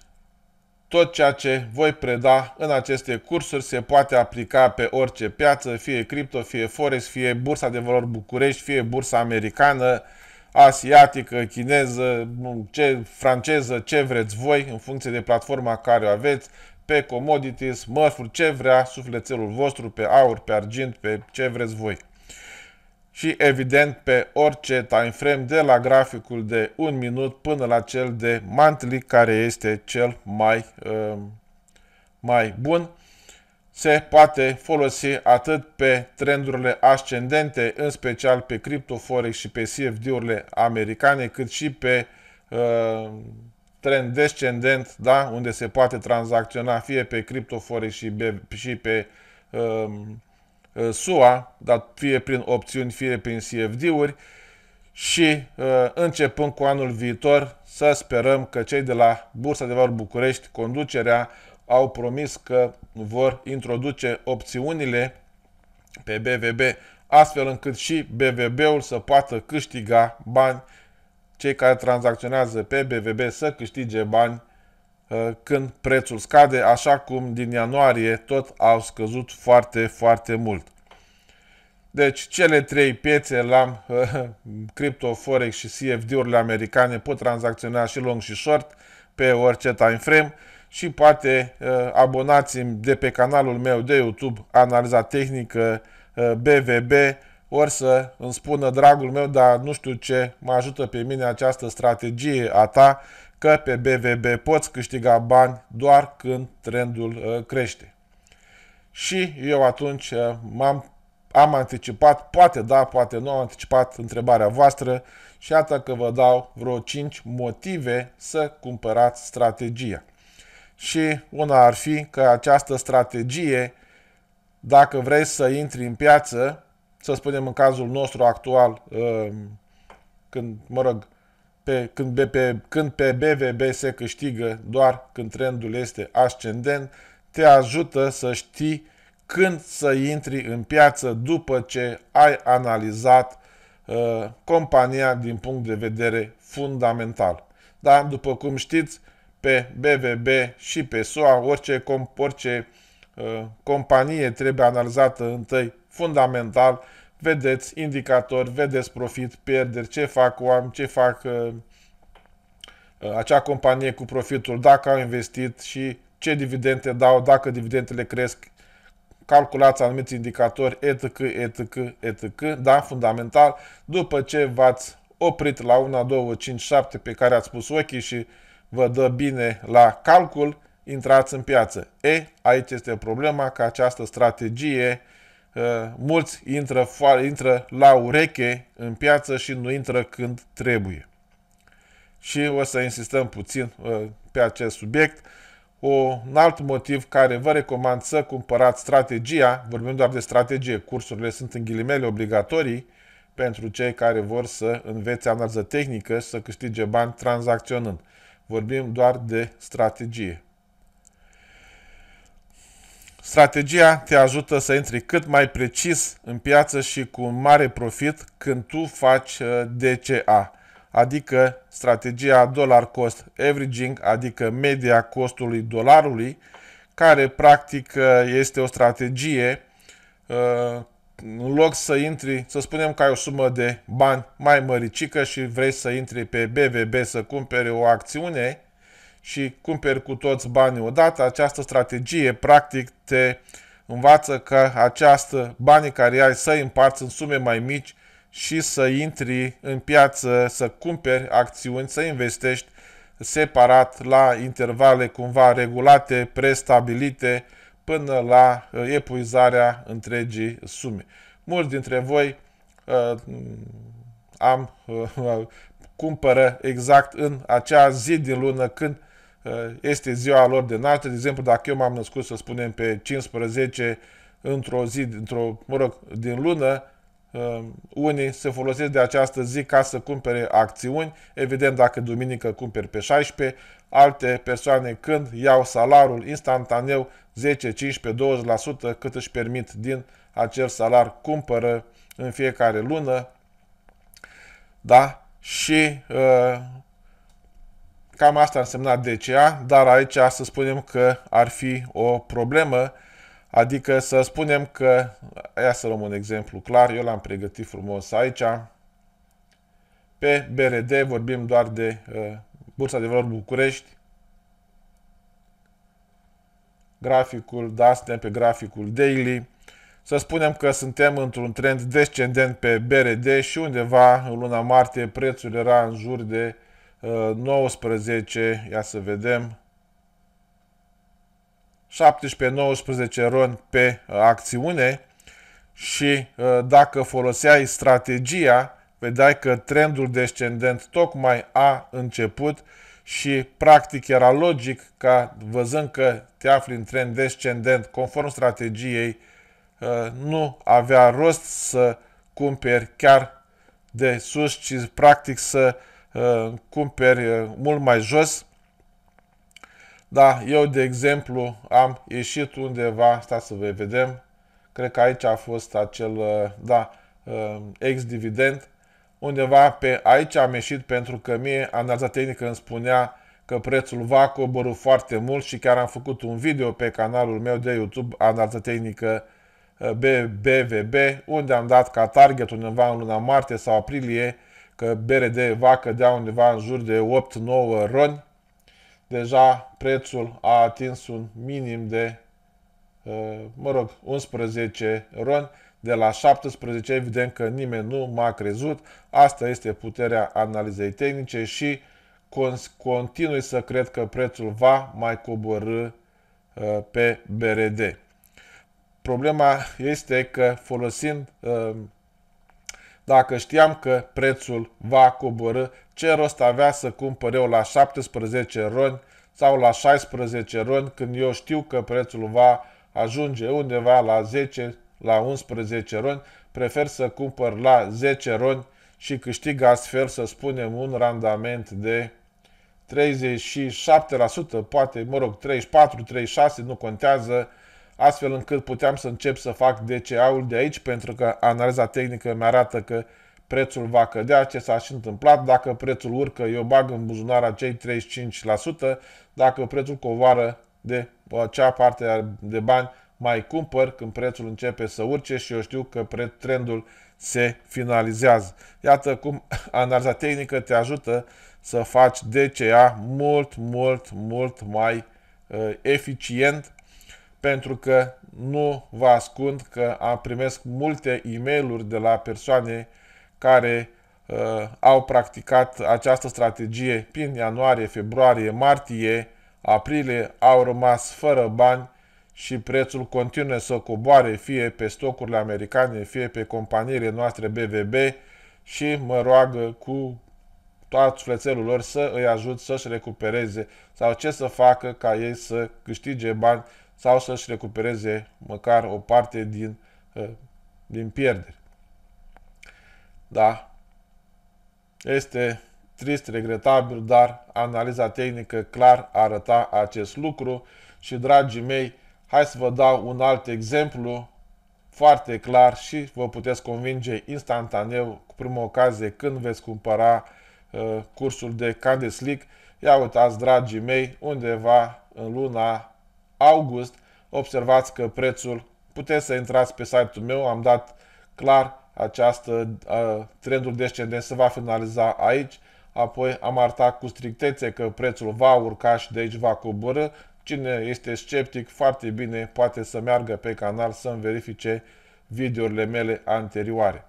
Speaker 1: tot ceea ce voi preda în aceste cursuri se poate aplica pe orice piață, fie cripto, fie forex, fie bursa de valori București, fie bursa americană, asiatică, chineză, ce, franceză, ce vreți voi, în funcție de platforma care o aveți, pe commodities, mărfuri, ce vrea sufletelul vostru, pe aur, pe argint, pe ce vreți voi și evident pe orice timeframe de la graficul de 1 minut până la cel de monthly care este cel mai, um, mai bun. Se poate folosi atât pe trendurile ascendente, în special pe CryptoForex și pe CFD-urile americane, cât și pe uh, trend descendent, da? unde se poate tranzacționa fie pe CryptoForex și, și pe uh, Uh, SUA, dar fie prin opțiuni, fie prin CFD-uri și uh, începând cu anul viitor să sperăm că cei de la Bursa de Valori București, conducerea, au promis că vor introduce opțiunile pe BVB, astfel încât și BVB-ul să poată câștiga bani, cei care tranzacționează pe BVB să câștige bani Eh, când prețul scade, așa cum din ianuarie tot au scăzut foarte, foarte mult. Deci cele trei piețe la eh, crypto forex și CFD-urile americane pot tranzacționa și long și short pe orice time frame și poate eh, abonați de pe canalul meu de YouTube Analiza Tehnică BVB ori să îmi spună, dragul meu, dar nu știu ce mă ajută pe mine această strategie a ta că pe BVB poți câștiga bani doar când trendul uh, crește. Și eu atunci uh, m-am am anticipat, poate da, poate nu, am anticipat întrebarea voastră și iată că vă dau vreo 5 motive să cumpărați strategia. Și una ar fi că această strategie, dacă vrei să intri în piață, să spunem în cazul nostru actual, uh, când, mă rog, pe, când, pe, pe, când pe BVB se câștigă doar când trendul este ascendent, te ajută să știi când să intri în piață după ce ai analizat uh, compania din punct de vedere fundamental. Da? După cum știți, pe BVB și pe SUA, orice, orice uh, companie trebuie analizată întâi fundamental vedeți indicatori, vedeți profit, pierderi, ce fac oameni, ce fac uh, uh, acea companie cu profitul, dacă au investit și ce dividende dau, dacă dividendele cresc, calculați anumiți indicatori, etc., etc., etc., da, fundamental, după ce v-ați oprit la 1, 2, 5, 7 pe care ați pus ochii și vă dă bine la calcul, intrați în piață. E, aici este problema că această strategie uh, mulți intră, intră la ureche în piață și nu intră când trebuie. Și o să insistăm puțin uh, pe acest subiect. Un alt motiv care vă recomand să cumpărați strategia, vorbim doar de strategie, cursurile sunt în ghilimele obligatorii pentru cei care vor să învețe analiză tehnică și să câștige bani tranzacționând. Vorbim doar de strategie. Strategia te ajută să intri cât mai precis în piață și cu un mare profit când tu faci uh, DCA, adică strategia dollar cost averaging, adică media costului dolarului, care practic uh, este o strategie uh, în loc să intri, să spunem că ai o sumă de bani mai măricică și vrei să intri pe BVB să cumpere o acțiune, și cumperi cu toți banii odată. Această strategie, practic, te învață că această banii care ai să-i împarți în sume mai mici și să intri în piață, să cumperi acțiuni, să investești separat la intervale cumva regulate, prestabilite, până la uh, epuizarea întregii sume. Mulți dintre voi uh, am uh, cumpără exact în acea zi din lună când Eh, este ziua lor de naștere. De exemplu, dacă eu m-am născut, să spunem, pe 15 într-o zi, într-o, mă rog, din lună, eh, unii se folosesc de această zi ca să cumpere acțiuni. Evident, dacă duminică cumperi pe 16, alte persoane când iau salarul instantaneu 10, 15, 20% cât își permit din acel salar cumpără în fiecare lună. Da? Și uh, Cam asta însemna DCA, dar aici să spunem că ar fi o problemă, adică să spunem că, ia să luăm un exemplu clar, eu l-am pregătit frumos aici, pe BRD vorbim doar de uh, Bursa de Valori București, graficul, da, suntem pe graficul daily, să spunem că suntem într-un trend descendent pe BRD și undeva în luna martie prețul era în jur de 19, uh, ia să vedem, 17-19 ron pe uh, acțiune și uh, dacă foloseai strategia, vedeai că trendul descendent tocmai a început și practic era logic ca văzând că te afli în trend descendent conform strategiei, nu avea rost să cumperi chiar de sus, ci practic să uh, Uh, cumperi uh, mult mai jos. Da, eu, de exemplu, am ieșit undeva, stați să vă vedem, cred că aici a fost acel, uh, da, ex-dividend, undeva pe aici am ieșit pentru că mie analiza tehnică îmi spunea că prețul va coborâ foarte mult și chiar am făcut un video pe canalul meu de YouTube, analiza tehnică BBVB, unde am dat ca target undeva în luna martie sau aprilie că BRD va cădea undeva în jur de 8-9 roni, deja prețul a atins un minim de, uh, mă rog, 11 roni, de la 17, evident că nimeni nu m-a crezut, asta este puterea analizei tehnice și continui să cred că prețul va mai coborâ uh, pe BRD. Problema este că folosind uh, dacă știam că prețul va coborâ, ce rost avea să cumpăr eu la 17 roni sau la 16 roni când eu știu că prețul va ajunge undeva la 10, la 11 roni, prefer să cumpăr la 10 roni și câștig astfel, să spunem, un randament de 37%, poate, mă rog, 34, 36, nu contează, astfel încât puteam să încep să fac DCA-ul de aici, pentru că analiza tehnică mi arată că prețul va cădea, ce s-a și întâmplat, dacă prețul urcă, eu bag în buzunar acei 35%, dacă prețul covoară de acea parte de bani, mai cumpăr când prețul începe să urce și eu știu că trendul se finalizează. Iată cum analiza tehnică te ajută să faci DCA mult, mult, mult mai uh, eficient pentru că nu vă ascund că am primesc multe e mail de la persoane care uh, au practicat această strategie prin ianuarie, februarie, martie, aprilie, au rămas fără bani și prețul continuă să coboare fie pe stocurile americane, fie pe companiile noastre BVB și mă roagă cu toată sufletelul lor să îi ajut să-și recupereze sau ce să facă ca ei să câștige bani sau să-și recupereze măcar o parte din, ă, din pierderi. Da, este trist, regretabil, dar analiza tehnică clar arăta acest lucru și, dragii mei, hai să vă dau un alt exemplu foarte clar și vă puteți convinge instantaneu cu prima ocazie când veți cumpăra uh, cursul de Candice League. Ia uitați, dragii mei, undeva în luna august, observați că prețul, puteți să intrați pe site-ul meu, am dat clar această uh, trendul descendent se va finaliza aici, apoi am arătat cu strictețe că prețul va urca și de aici va coborâ. Cine este sceptic, foarte bine poate să meargă pe canal să-mi verifice videourile mele anterioare.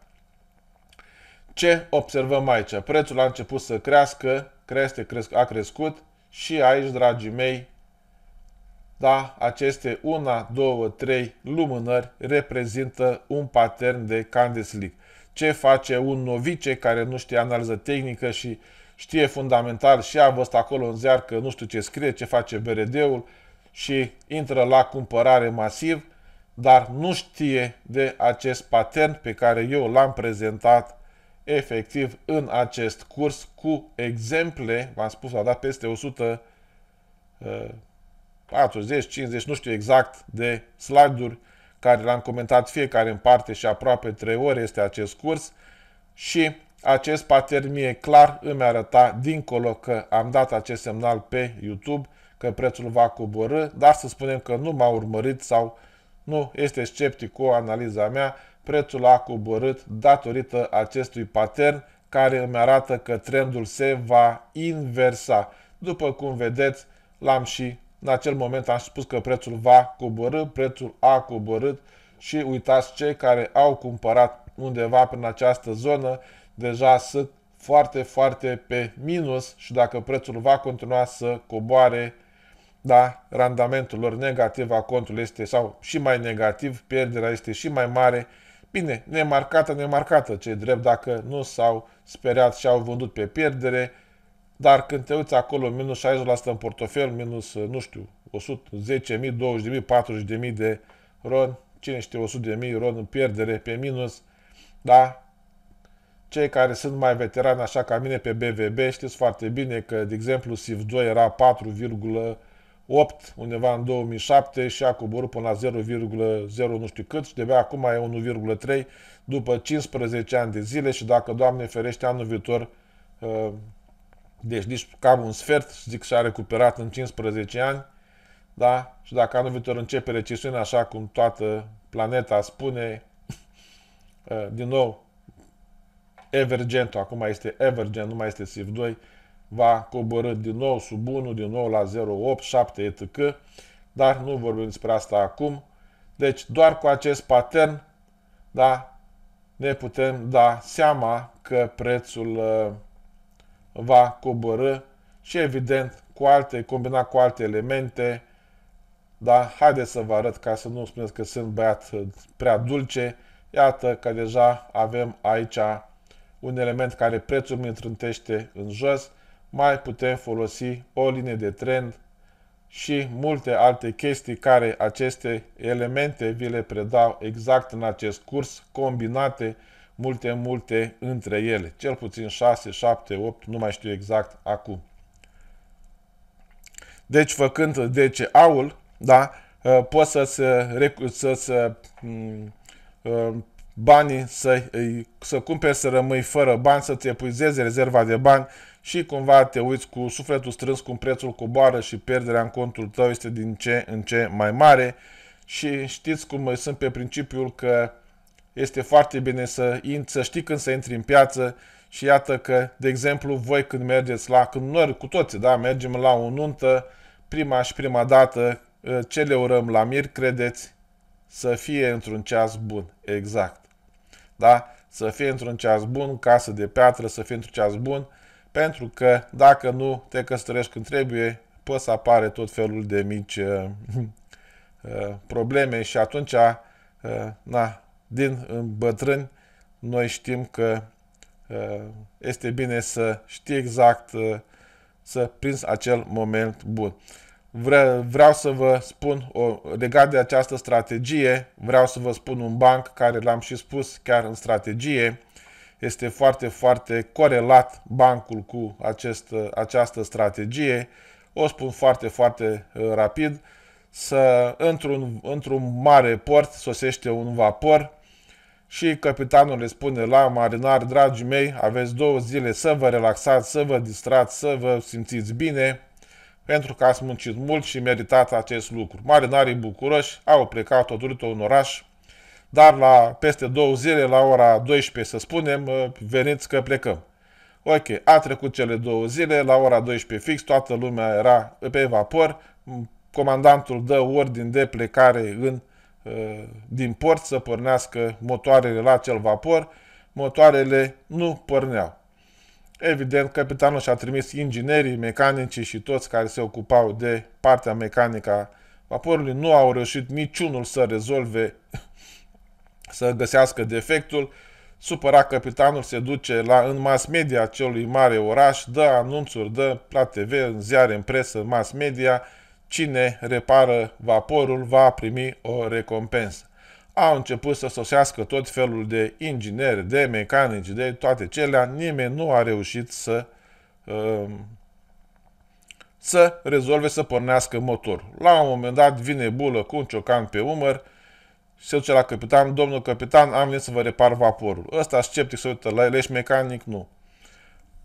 Speaker 1: Ce observăm aici? Prețul a început să crească, crește, cresc, a crescut și aici, dragii mei, da, aceste 1, 2, 3 lumânări reprezintă un patern de candeslic. Ce face un novice care nu știe analiză tehnică și știe fundamental și a văzut acolo în ziar că nu știu ce scrie, ce face BRD-ul și intră la cumpărare masiv, dar nu știe de acest patern pe care eu l-am prezentat efectiv în acest curs cu exemple, v-am spus, a dat peste 100 uh, 40, 50, nu știu exact, de slide-uri care l-am comentat fiecare în parte și aproape 3 ore este acest curs și acest pattern mie clar îmi arăta dincolo că am dat acest semnal pe YouTube că prețul va coborâ, dar să spunem că nu m-a urmărit sau nu este sceptic cu analiza mea, prețul a coborât datorită acestui pattern care îmi arată că trendul se va inversa. După cum vedeți, l-am și în acel moment am spus că prețul va coborâ, prețul a coborât și uitați cei care au cumpărat undeva prin această zonă deja sunt foarte, foarte pe minus și dacă prețul va continua să coboare, da, randamentul lor negativ a contului este sau și mai negativ, pierderea este și mai mare. Bine, nemarcată, nemarcată, ce drept dacă nu s-au speriat și au vândut pe pierdere, dar când te uiți acolo, minus 60% în portofel, minus, uh, nu știu, 110.000, 20.000, 40.000 de ron, cine știe, 100.000 ron în pierdere pe minus, da? Cei care sunt mai veterani, așa ca mine, pe BVB, știți foarte bine că, de exemplu, sif 2 era 4,8 undeva în 2007 și a coborât până la 0,0 nu știu cât și de acum e 1,3 după 15 ani de zile și dacă, Doamne ferește, anul viitor uh, deci nici cam un sfert, zic, și-a recuperat în 15 ani, da? Și dacă anul viitor începe recesiunea, așa cum toată planeta spune, eh, din nou, Evergent, acum este Evergent, nu mai este SIF2, va coborâ din nou sub 1, din nou la 0,8, 7 etc. Dar nu vorbim despre asta acum. Deci doar cu acest pattern, da, ne putem da seama că prețul eh, va coborâ și evident cu alte, combinat cu alte elemente, da? Haideți să vă arăt ca să nu spuneți că sunt băiat uh, prea dulce. Iată că deja avem aici un element care prețul mi trântește în jos. Mai putem folosi o linie de trend și multe alte chestii care aceste elemente vi le predau exact în acest curs, combinate multe, multe între ele, cel puțin 6, 7, 8, nu mai știu exact acum. Deci, făcând DCA-ul, deci, da, ă, poți să-ți să, să, mm, ă, banii, să, să cumperi, să rămâi fără bani, să-ți epuizezi rezerva de bani și cumva te uiți cu sufletul strâns cum prețul coboară și pierderea în contul tău este din ce în ce mai mare și știți cum sunt pe principiul că uh, este foarte bine să, să știi când să intri în piață și iată că, de exemplu, voi când mergeți la, când noi cu toții, da, mergem la o nuntă, prima și prima dată, ă, ce le urăm la mir, credeți, să fie într-un ceas bun, exact. Da? Să fie într-un ceas bun, casă de piatră, să fie într-un ceas bun, pentru că dacă nu te căsătorești când trebuie, poți să apare tot felul de mici uh, uh, probleme și atunci, uh, na, din bătrâni, noi știm că ă, este bine să știi exact, ă, să prins acel moment bun. Vre, vreau să vă spun, o, legat de această strategie, vreau să vă spun un banc care l-am și spus chiar în strategie, este foarte, foarte corelat bancul cu acest, ă, această strategie. O spun foarte, foarte rapid, să într-un într, -un, mare port sosește un vapor, și capitanul le spune la marinari, dragii mei, aveți două zile să vă relaxați, să vă distrați, să vă simțiți bine, pentru că ați muncit mult și meritat acest lucru. Marinarii bucuroși au plecat toturită un oraș, dar la peste două zile, la ora 12 să spunem, uh, veniți că plecăm. Ok, a trecut cele două zile, la ora 12 fix, toată lumea era pe vapor, comandantul dă ordin de plecare în Uh, din port să pornească motoarele la acel vapor, motoarele nu porneau. Evident, capitanul și-a trimis inginerii, mecanicii și toți care se ocupau de partea mecanică a vaporului. Nu au reușit niciunul să rezolve, să găsească defectul. Supărat capitanul se duce la, în mass media acelui mare oraș, dă anunțuri, dă la TV, în ziare, în presă, în mass media, Cine repară vaporul va primi o recompensă. Au început să sosească tot felul de ingineri, de mecanici, de toate celea. Nimeni nu a reușit să um, să rezolve să pornească motorul. La un moment dat vine bulă cu un ciocan pe umăr se duce la capitan, domnul capitan, am venit să vă repar vaporul. Ăsta sceptic se uită la el, ești mecanic? Nu.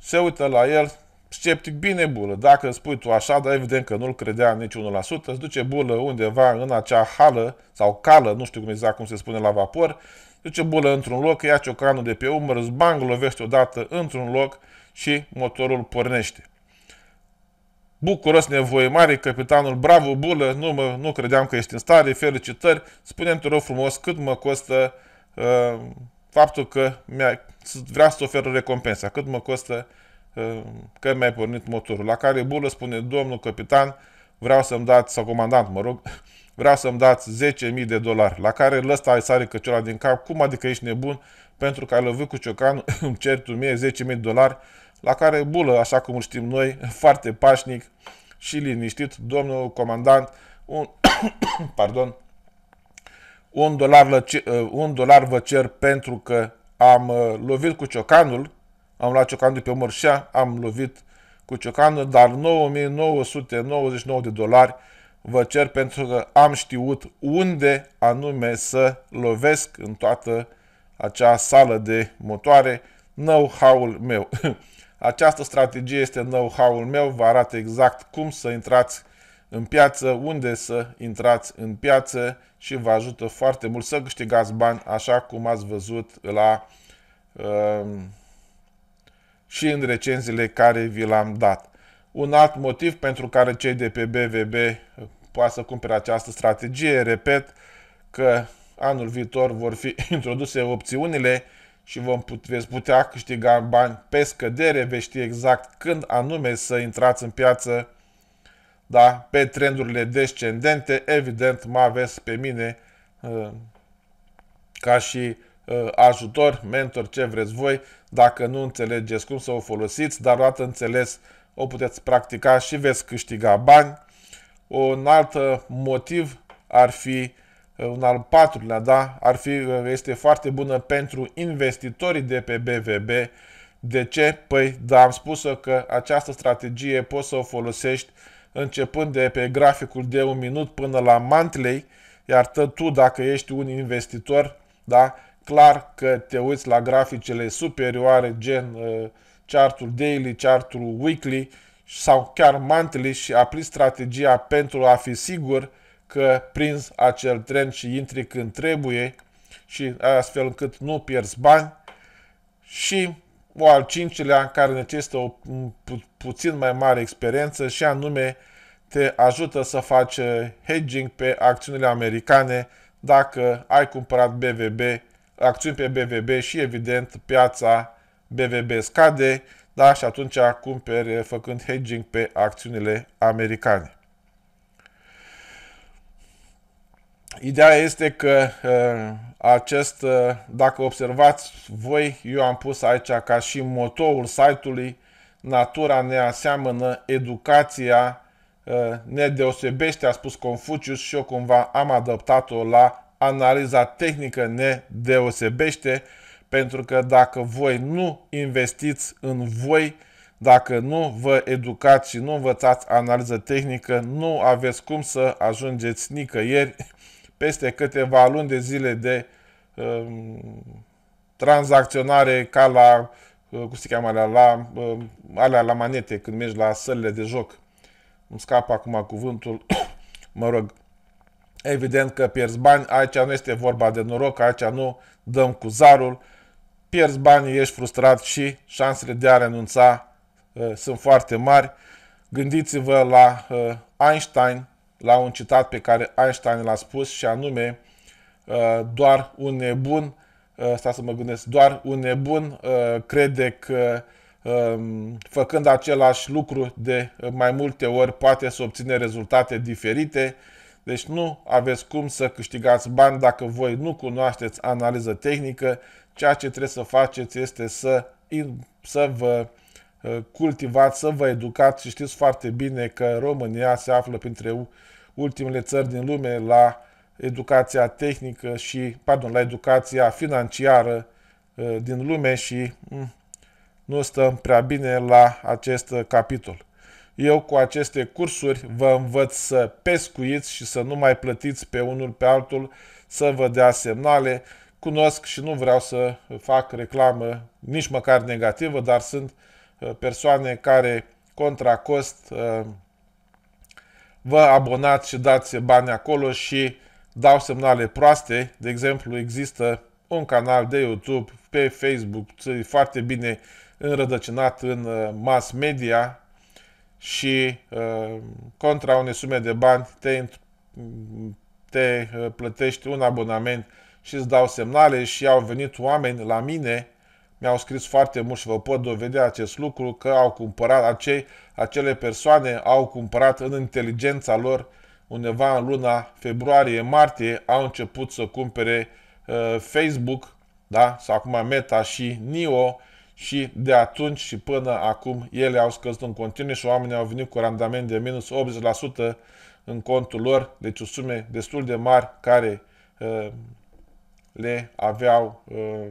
Speaker 1: Se uită la el, sceptic, bine bulă. Dacă îmi spui tu așa, dar evident că nu-l credea nici 1%, îți duce bulă undeva în acea hală sau cală, nu știu cum exact cum se spune la vapor, duce bulă într-un loc, ia ciocanul de pe umăr, zbang, lovește odată într-un loc și motorul pornește. Bucuros nevoie mare, capitanul, bravo, bulă, nu, mă, nu credeam că ești în stare, felicitări, spune-mi, te rog frumos, cât mă costă uh, faptul că mi-a, vreau să ofer recompensa, cât mă costă uh, Ehm, că mi-ai pornit motorul. La care Bulă spune, domnul capitan, vreau să-mi dați, sau comandant, mă rog, vreau să-mi dați 10.000 de dolari. La care lăsta sare căciola din cap, cum adică ești nebun, pentru că ai lovit cu ciocanul, îmi ceri tu mie 10.000 de dolari, la care bulă, așa cum știm noi, foarte pașnic și liniștit, domnul comandant, un, pardon, un dolar, eh, un dolar vă cer pentru că am eh, lovit cu ciocanul, am luat ciocanul de pe mărșea, am lovit cu ciocanul, dar 9999 de dolari vă cer pentru că am știut unde anume să lovesc în toată acea sală de motoare know-how-ul meu. Această strategie este know-how-ul meu, vă arată exact cum să intrați în piață, unde să intrați în piață și vă ajută foarte mult să câștigați bani, așa cum ați văzut la uh, și în recenziile care vi l-am dat. Un alt motiv pentru care cei de pe BVB eh, poate să cumpere această strategie, repet că anul viitor vor fi introduse opțiunile și vom put, veți putea câștiga bani pe scădere, veți ști exact când anume să intrați în piață, da, pe trendurile descendente, evident mă aveți pe mine eh, ca și Uh, ajutor, mentor, ce vreți voi, dacă nu înțelegeți cum să o folosiți, dar odată înțeles, o puteți practica și veți câștiga bani. Un alt uh, motiv ar fi uh, un al patrulea, da, ar fi, este foarte bună pentru investitorii de pe BVB. De ce? Păi, da, am spus că această strategie poți să o folosești începând de pe graficul de un minut până la mantlei, iar tă, tu, dacă ești un investitor, da, clar că te uiți la graficele superioare, gen uh, chartul daily, chartul weekly sau chiar monthly și aplici strategia pentru a fi sigur că prinzi acel trend și intri când trebuie și astfel încât nu pierzi bani. Și o al cincilea care necesită o pu- puțin mai mare experiență și anume te ajută să faci uh, hedging pe acțiunile americane dacă ai cumpărat BVB acțiuni pe BVB și evident piața BVB scade, da? și atunci cumperi eh, făcând hedging pe acțiunile americane. Ideea este că eh, acest, eh, dacă observați voi, eu am pus aici ca și motoul site-ului Natura ne aseamănă, educația ne deosebește, a spus Confucius și eu cumva am adaptat-o la analiza tehnică ne deosebește, pentru că dacă voi nu investiți în voi, dacă nu vă educați și nu învățați analiză tehnică, nu aveți cum să ajungeți nicăieri peste câteva luni de zile de um, tranzacționare ca la, uh, cum se cheamă alea, la, uh, alea la manete, când mergi la sălile de joc. Îmi scap acum cuvântul, mă rog, evident că pierzi bani, aici nu este vorba de noroc, aici nu dăm cu zarul, pierzi bani, ești frustrat și șansele de a renunța uh, sunt foarte mari. Gândiți-vă la uh, Einstein, la un citat pe care Einstein l-a spus și anume uh, doar un nebun, uh, sta să mă gândesc, doar un nebun uh, crede că um, făcând același lucru de mai multe ori poate să obține rezultate diferite. Uh, deci nu aveți cum să câștigați bani dacă voi nu cunoașteți analiză tehnică. Ceea ce trebuie să faceți este să, să vă uh, cultivați, să vă educați și știți foarte bine că România se află printre ultimele țări din lume la educația tehnică și, pardon, la educația financiară uh, din lume și mm, nu stăm prea bine la acest uh, capitol. Eu cu aceste cursuri vă învăț să pescuiți și să nu mai plătiți pe unul pe altul, să vă dea semnale. Cunosc și nu vreau să fac reclamă nici măcar negativă, dar sunt uh, persoane care contra cost uh, vă abonați și dați bani acolo și dau semnale proaste. De exemplu, există un canal de YouTube, pe Facebook, foarte bine înrădăcinat în uh, mass media, și uh, contra unei sume de bani te, te uh, plătești un abonament și îți dau semnale și au venit oameni la mine, mi-au scris foarte mult și vă pot dovedi acest lucru, că au cumpărat, acei, acele persoane au cumpărat în inteligența lor undeva în luna februarie-martie, au început să cumpere uh, Facebook, da? sau acum Meta și NIO, și de atunci și până acum ele au scăzut în continuu și oamenii au venit cu randament de minus 80% în contul lor, deci o sume destul de mari care uh, le aveau uh,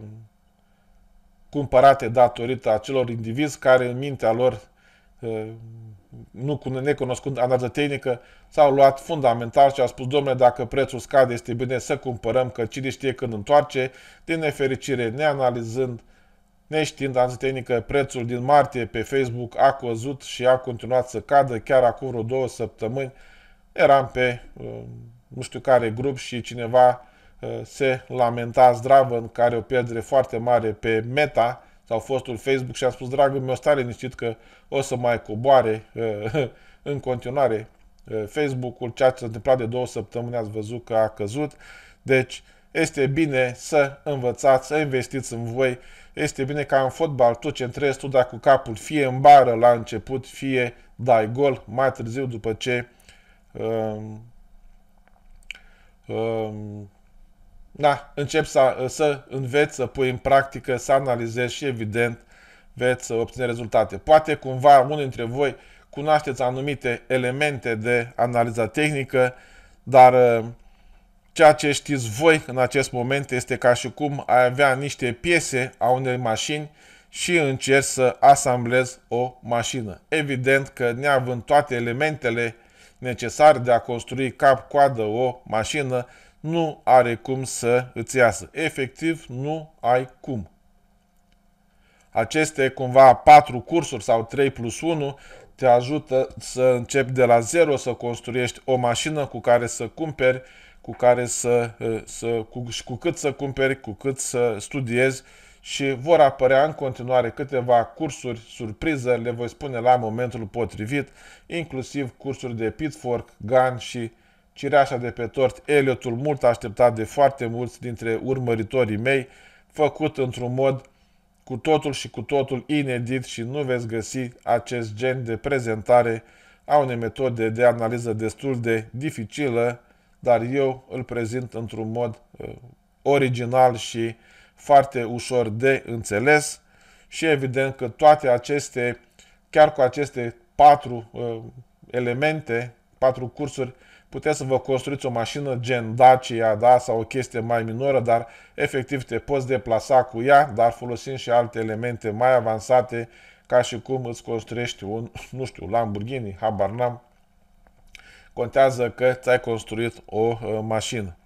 Speaker 1: cumpărate datorită acelor indivizi care în mintea lor, uh, nu necunoscând analiză tehnică, s-au luat fundamental și au spus, domnule, dacă prețul scade, este bine să cumpărăm, că cine știe când întoarce, din nefericire, neanalizând Neștiind anțitenic că prețul din martie pe Facebook a căzut și a continuat să cadă chiar acum vreo două săptămâni, eram pe uh, nu știu care grup și cineva uh, se lamenta zdravă în care o pierdere foarte mare pe Meta sau fostul Facebook și a spus, dragul meu, stai liniștit că o să mai coboare uh, în continuare Facebook-ul, ceea ce s-a întâmplat de două săptămâni ați văzut că a căzut. Deci, este bine să învățați, să investiți în voi. Este bine ca în fotbal tu trebuie tu dacă cu capul, fie în bară la început, fie dai gol mai târziu după ce um, um, da, încep să, să înveți, să pui în practică, să analizezi și evident veți obține rezultate. Poate cumva unul dintre voi cunoașteți anumite elemente de analiză tehnică, dar um, Ceea ce știți voi în acest moment este ca și cum ai avea niște piese a unei mașini și încerci să asamblezi o mașină. Evident că neavând toate elementele necesare de a construi cap-coadă o mașină, nu are cum să îți iasă. Efectiv, nu ai cum. Aceste cumva patru cursuri sau 3 plus 1 te ajută să începi de la zero să construiești o mașină cu care să cumperi cu care să, eh, să cu, și cu cât să cumperi, cu cât să studiezi și vor apărea în continuare câteva cursuri surpriză, le voi spune la momentul potrivit, inclusiv cursuri de pitfork, gun și cireașa de pe tort, Eliotul mult așteptat de foarte mulți dintre urmăritorii mei, făcut într-un mod cu totul și cu totul inedit și nu veți găsi acest gen de prezentare a unei metode de analiză destul de dificilă, dar eu îl prezint într-un mod uh, original și foarte ușor de înțeles și evident că toate aceste, chiar cu aceste patru uh, elemente, patru cursuri, puteți să vă construiți o mașină gen Dacia da, sau o chestie mai minoră, dar efectiv te poți deplasa cu ea, dar folosind și alte elemente mai avansate, ca și cum îți construiești un, nu știu, Lamborghini, habar n-am, contează că ți-ai construit o uh, mașină.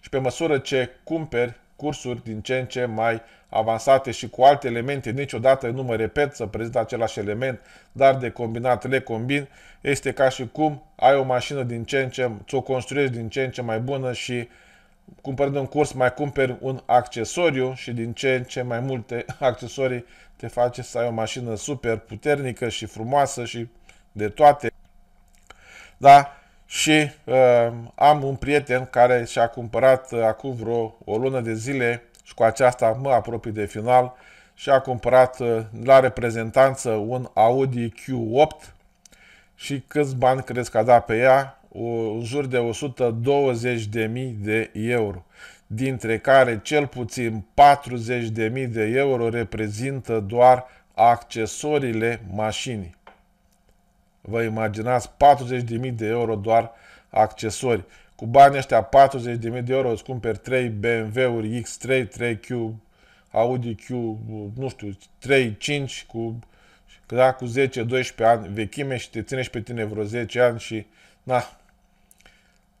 Speaker 1: Și pe măsură ce cumperi cursuri din ce în ce mai avansate și cu alte elemente, niciodată nu mă repet să prezint același element, dar de combinat le combin, este ca și cum ai o mașină din ce în ce, ți-o construiești din ce în ce mai bună și cumpărând un curs mai cumperi un accesoriu și din ce în ce mai multe accesorii te face să ai o mașină super puternică și frumoasă și de toate. Da? și uh, am un prieten care și-a cumpărat uh, acum vreo o lună de zile și cu aceasta mă apropii de final și a cumpărat uh, la reprezentanță un Audi Q8 și câți bani crezi că a dat pe ea? O, în jur de 120.000 de euro, dintre care cel puțin 40.000 de euro reprezintă doar accesoriile mașinii. Vă imaginați 40.000 de euro doar accesori. Cu banii ăștia 40.000 de euro îți cumperi 3 BMW-uri X3, 3Q, Audi Q, nu știu, 3, 5 cu, da, cu 10-12 ani vechime și te ținești pe tine vreo 10 ani și na,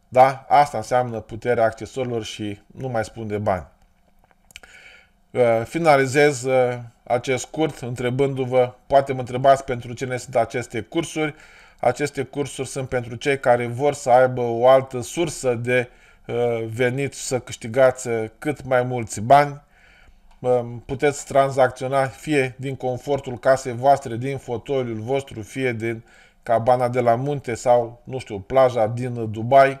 Speaker 1: da, asta înseamnă puterea accesorilor și nu mai spun de bani. Uh, finalizez uh, acest curs întrebându-vă, poate mă întrebați pentru cine sunt aceste cursuri. Aceste cursuri sunt pentru cei care vor să aibă o altă sursă de uh, venit să câștigați uh, cât mai mulți bani. Um, puteți tranzacționa fie din confortul casei voastre, din fotoliul vostru, fie din cabana de la munte sau, nu știu, plaja din Dubai,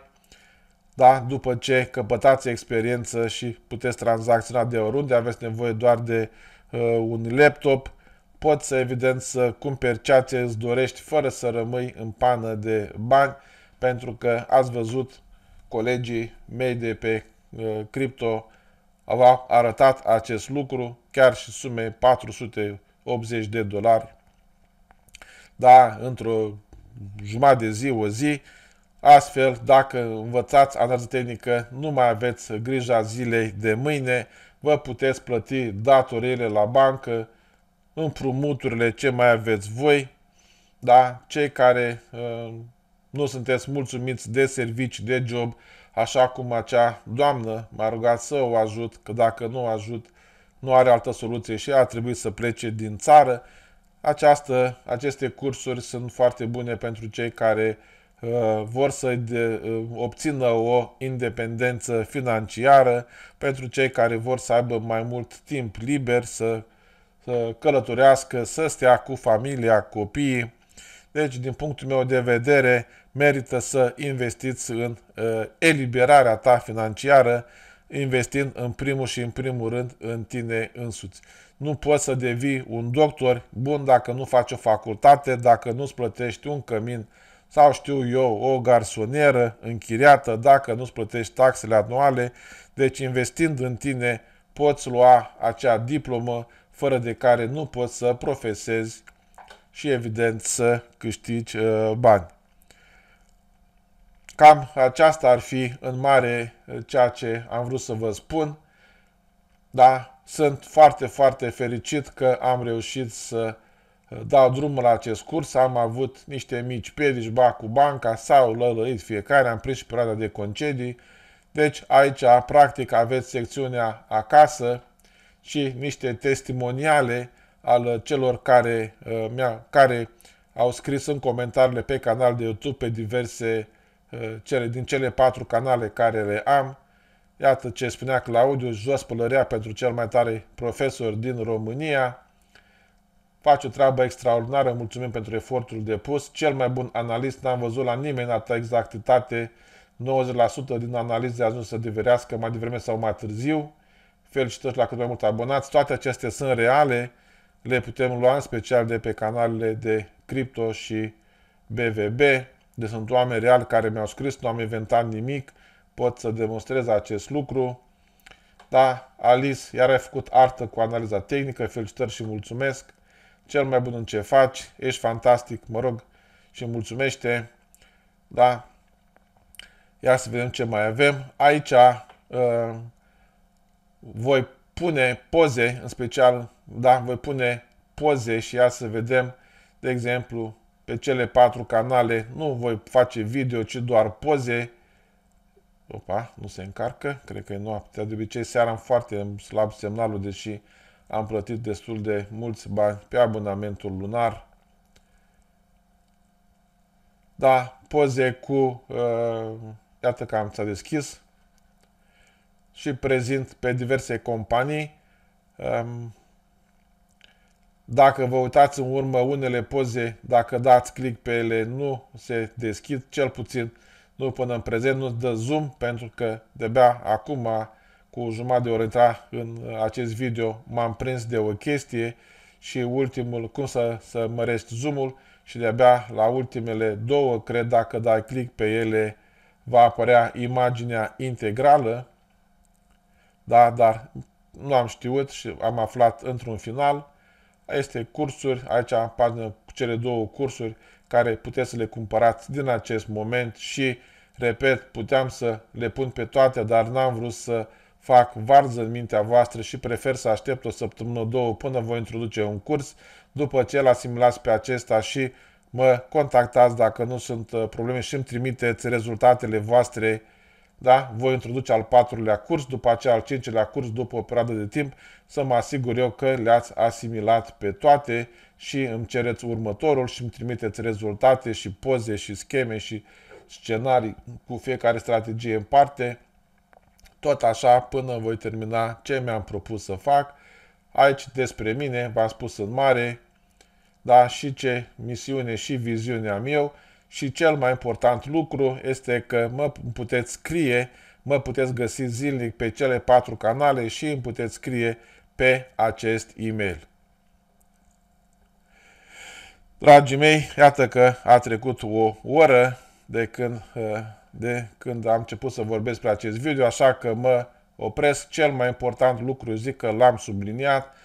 Speaker 1: da? după ce căpătați experiență și puteți tranzacționa de oriunde, aveți nevoie doar de uh, Uh, un laptop, poți să evident să cumperi ceea ce îți dorești fără să rămâi în pană de bani, pentru că ați văzut colegii mei de pe uh, cripto au arătat acest lucru, chiar și sume 480 de dolari. Da, într-o jumătate de zi, o zi, Astfel, dacă învățați analiză tehnică, nu mai aveți grija zilei de mâine, vă puteți plăti datorile la bancă, împrumuturile ce mai aveți voi, da? cei care uh, nu sunteți mulțumiți de servicii, de job, așa cum acea doamnă m-a rugat să o ajut, că dacă nu o ajut, nu are altă soluție și a trebuit să plece din țară. Această, aceste cursuri sunt foarte bune pentru cei care uh, Uh, vor să uh, obțină o independență financiară pentru cei care vor să aibă mai mult timp liber să, să călătorească, să stea cu familia, copiii. Deci, din punctul meu de vedere, merită să investiți în uh, eliberarea ta financiară, investind în primul și în primul rând în tine însuți. Nu poți să devii un doctor bun dacă nu faci o facultate, dacă nu-ți plătești un cămin sau știu eu, o garsonieră închiriată dacă nu-ți plătești taxele anuale, deci investind în tine poți lua acea diplomă fără de care nu poți să profesezi și evident să câștigi uh, bani. Cam aceasta ar fi în mare uh, ceea ce am vrut să vă spun, dar sunt foarte, foarte fericit că am reușit să dau drumul la acest curs, am avut niște mici pedici, ba cu banca, sau lălăit fiecare, am prins și perioada de concedii, deci aici, practic, aveți secțiunea acasă și niște testimoniale al celor care, uh, care au scris în comentariile pe canal de YouTube, pe diverse uh, cele, din cele patru canale care le am. Iată ce spunea Claudiu, jos pălărea pentru cel mai tare profesor din România. Faci o treabă extraordinară, mulțumim pentru efortul depus. Cel mai bun analist, n-am văzut la nimeni atâta exactitate. 90% din analize a ajuns să diverească mai devreme sau mai târziu. Felicitări la cât mai mult abonați. Toate acestea sunt reale. Le putem lua în special de pe canalele de crypto și BVB. Deci sunt oameni reali care mi-au scris, nu am inventat nimic. Pot să demonstrez acest lucru. Da, Alice, iar ai făcut artă cu analiza tehnică. Felicitări și mulțumesc cel mai bun în ce faci, ești fantastic, mă rog, și mulțumește, da? Ia să vedem ce mai avem. Aici uh, voi pune poze, în special, da, voi pune poze și ia să vedem, de exemplu, pe cele patru canale, nu voi face video, ci doar poze. Opa, nu se încarcă, cred că e noaptea, de obicei seara am foarte slab semnalul, deși am plătit destul de mulți bani pe abonamentul lunar. Da, poze cu, uh, iată că am ți-a deschis și prezint pe diverse companii. Um, dacă vă uitați în urmă unele poze, dacă dați click pe ele, nu se deschid, cel puțin nu până în prezent, nu dă zoom, pentru că de acum cu jumătate de oră în uh, acest video m-am prins de o chestie și ultimul, cum să, să mărești zoom-ul și de-abia la ultimele două, cred, dacă dai click pe ele, va apărea imaginea integrală, da, dar nu am știut și am aflat într-un final. Este cursuri, aici am pagină cu cele două cursuri care puteți să le cumpărați din acest moment și, repet, puteam să le pun pe toate, dar n-am vrut să fac varză în mintea voastră și prefer să aștept o săptămână, două până voi introduce un curs. După ce îl asimilați pe acesta și mă contactați dacă nu sunt uh, probleme și îmi trimiteți rezultatele voastre da? Voi introduce al patrulea curs, după aceea al cincilea curs, după o perioadă de timp, să mă asigur eu că le-ați asimilat pe toate și îmi cereți următorul și îmi trimiteți rezultate și poze și scheme și scenarii cu fiecare strategie în parte. Tot așa până voi termina ce mi-am propus să fac. Aici despre mine v-am spus în mare, dar și ce misiune și viziune am eu și cel mai important lucru este că mă puteți scrie, mă puteți găsi zilnic pe cele patru canale și îmi puteți scrie pe acest e-mail. Dragii mei, iată că a trecut o oră de când uh, de când am început să vorbesc despre acest video, așa că mă opresc. Cel mai important lucru, zic că l-am subliniat,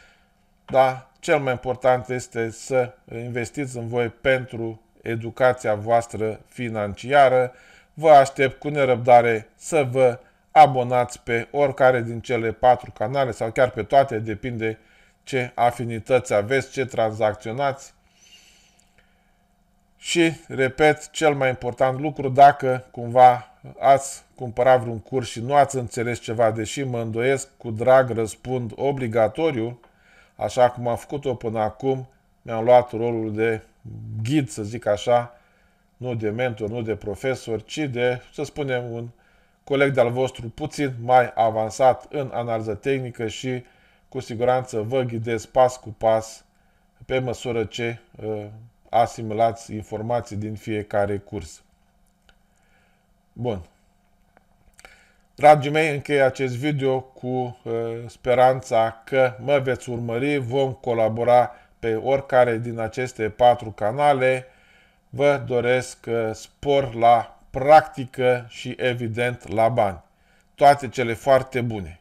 Speaker 1: dar cel mai important este să investiți în voi pentru educația voastră financiară. Vă aștept cu nerăbdare să vă abonați pe oricare din cele patru canale sau chiar pe toate, depinde ce afinități aveți, ce tranzacționați și, repet, cel mai important lucru, dacă cumva ați cumpărat vreun curs și nu ați înțeles ceva, deși mă îndoiesc, cu drag răspund obligatoriu, așa cum am făcut-o până acum, mi-am luat rolul de ghid, să zic așa, nu de mentor, nu de profesor, ci de, să spunem, un coleg de-al vostru puțin mai avansat în analiză tehnică și cu siguranță vă ghidez pas cu pas pe măsură ce uh, asimilați informații din fiecare curs. Bun. Dragii mei, închei acest video cu uh, speranța că mă veți urmări, vom colabora pe oricare din aceste patru canale. Vă doresc uh, spor la practică și, evident, la bani. Toate cele foarte bune!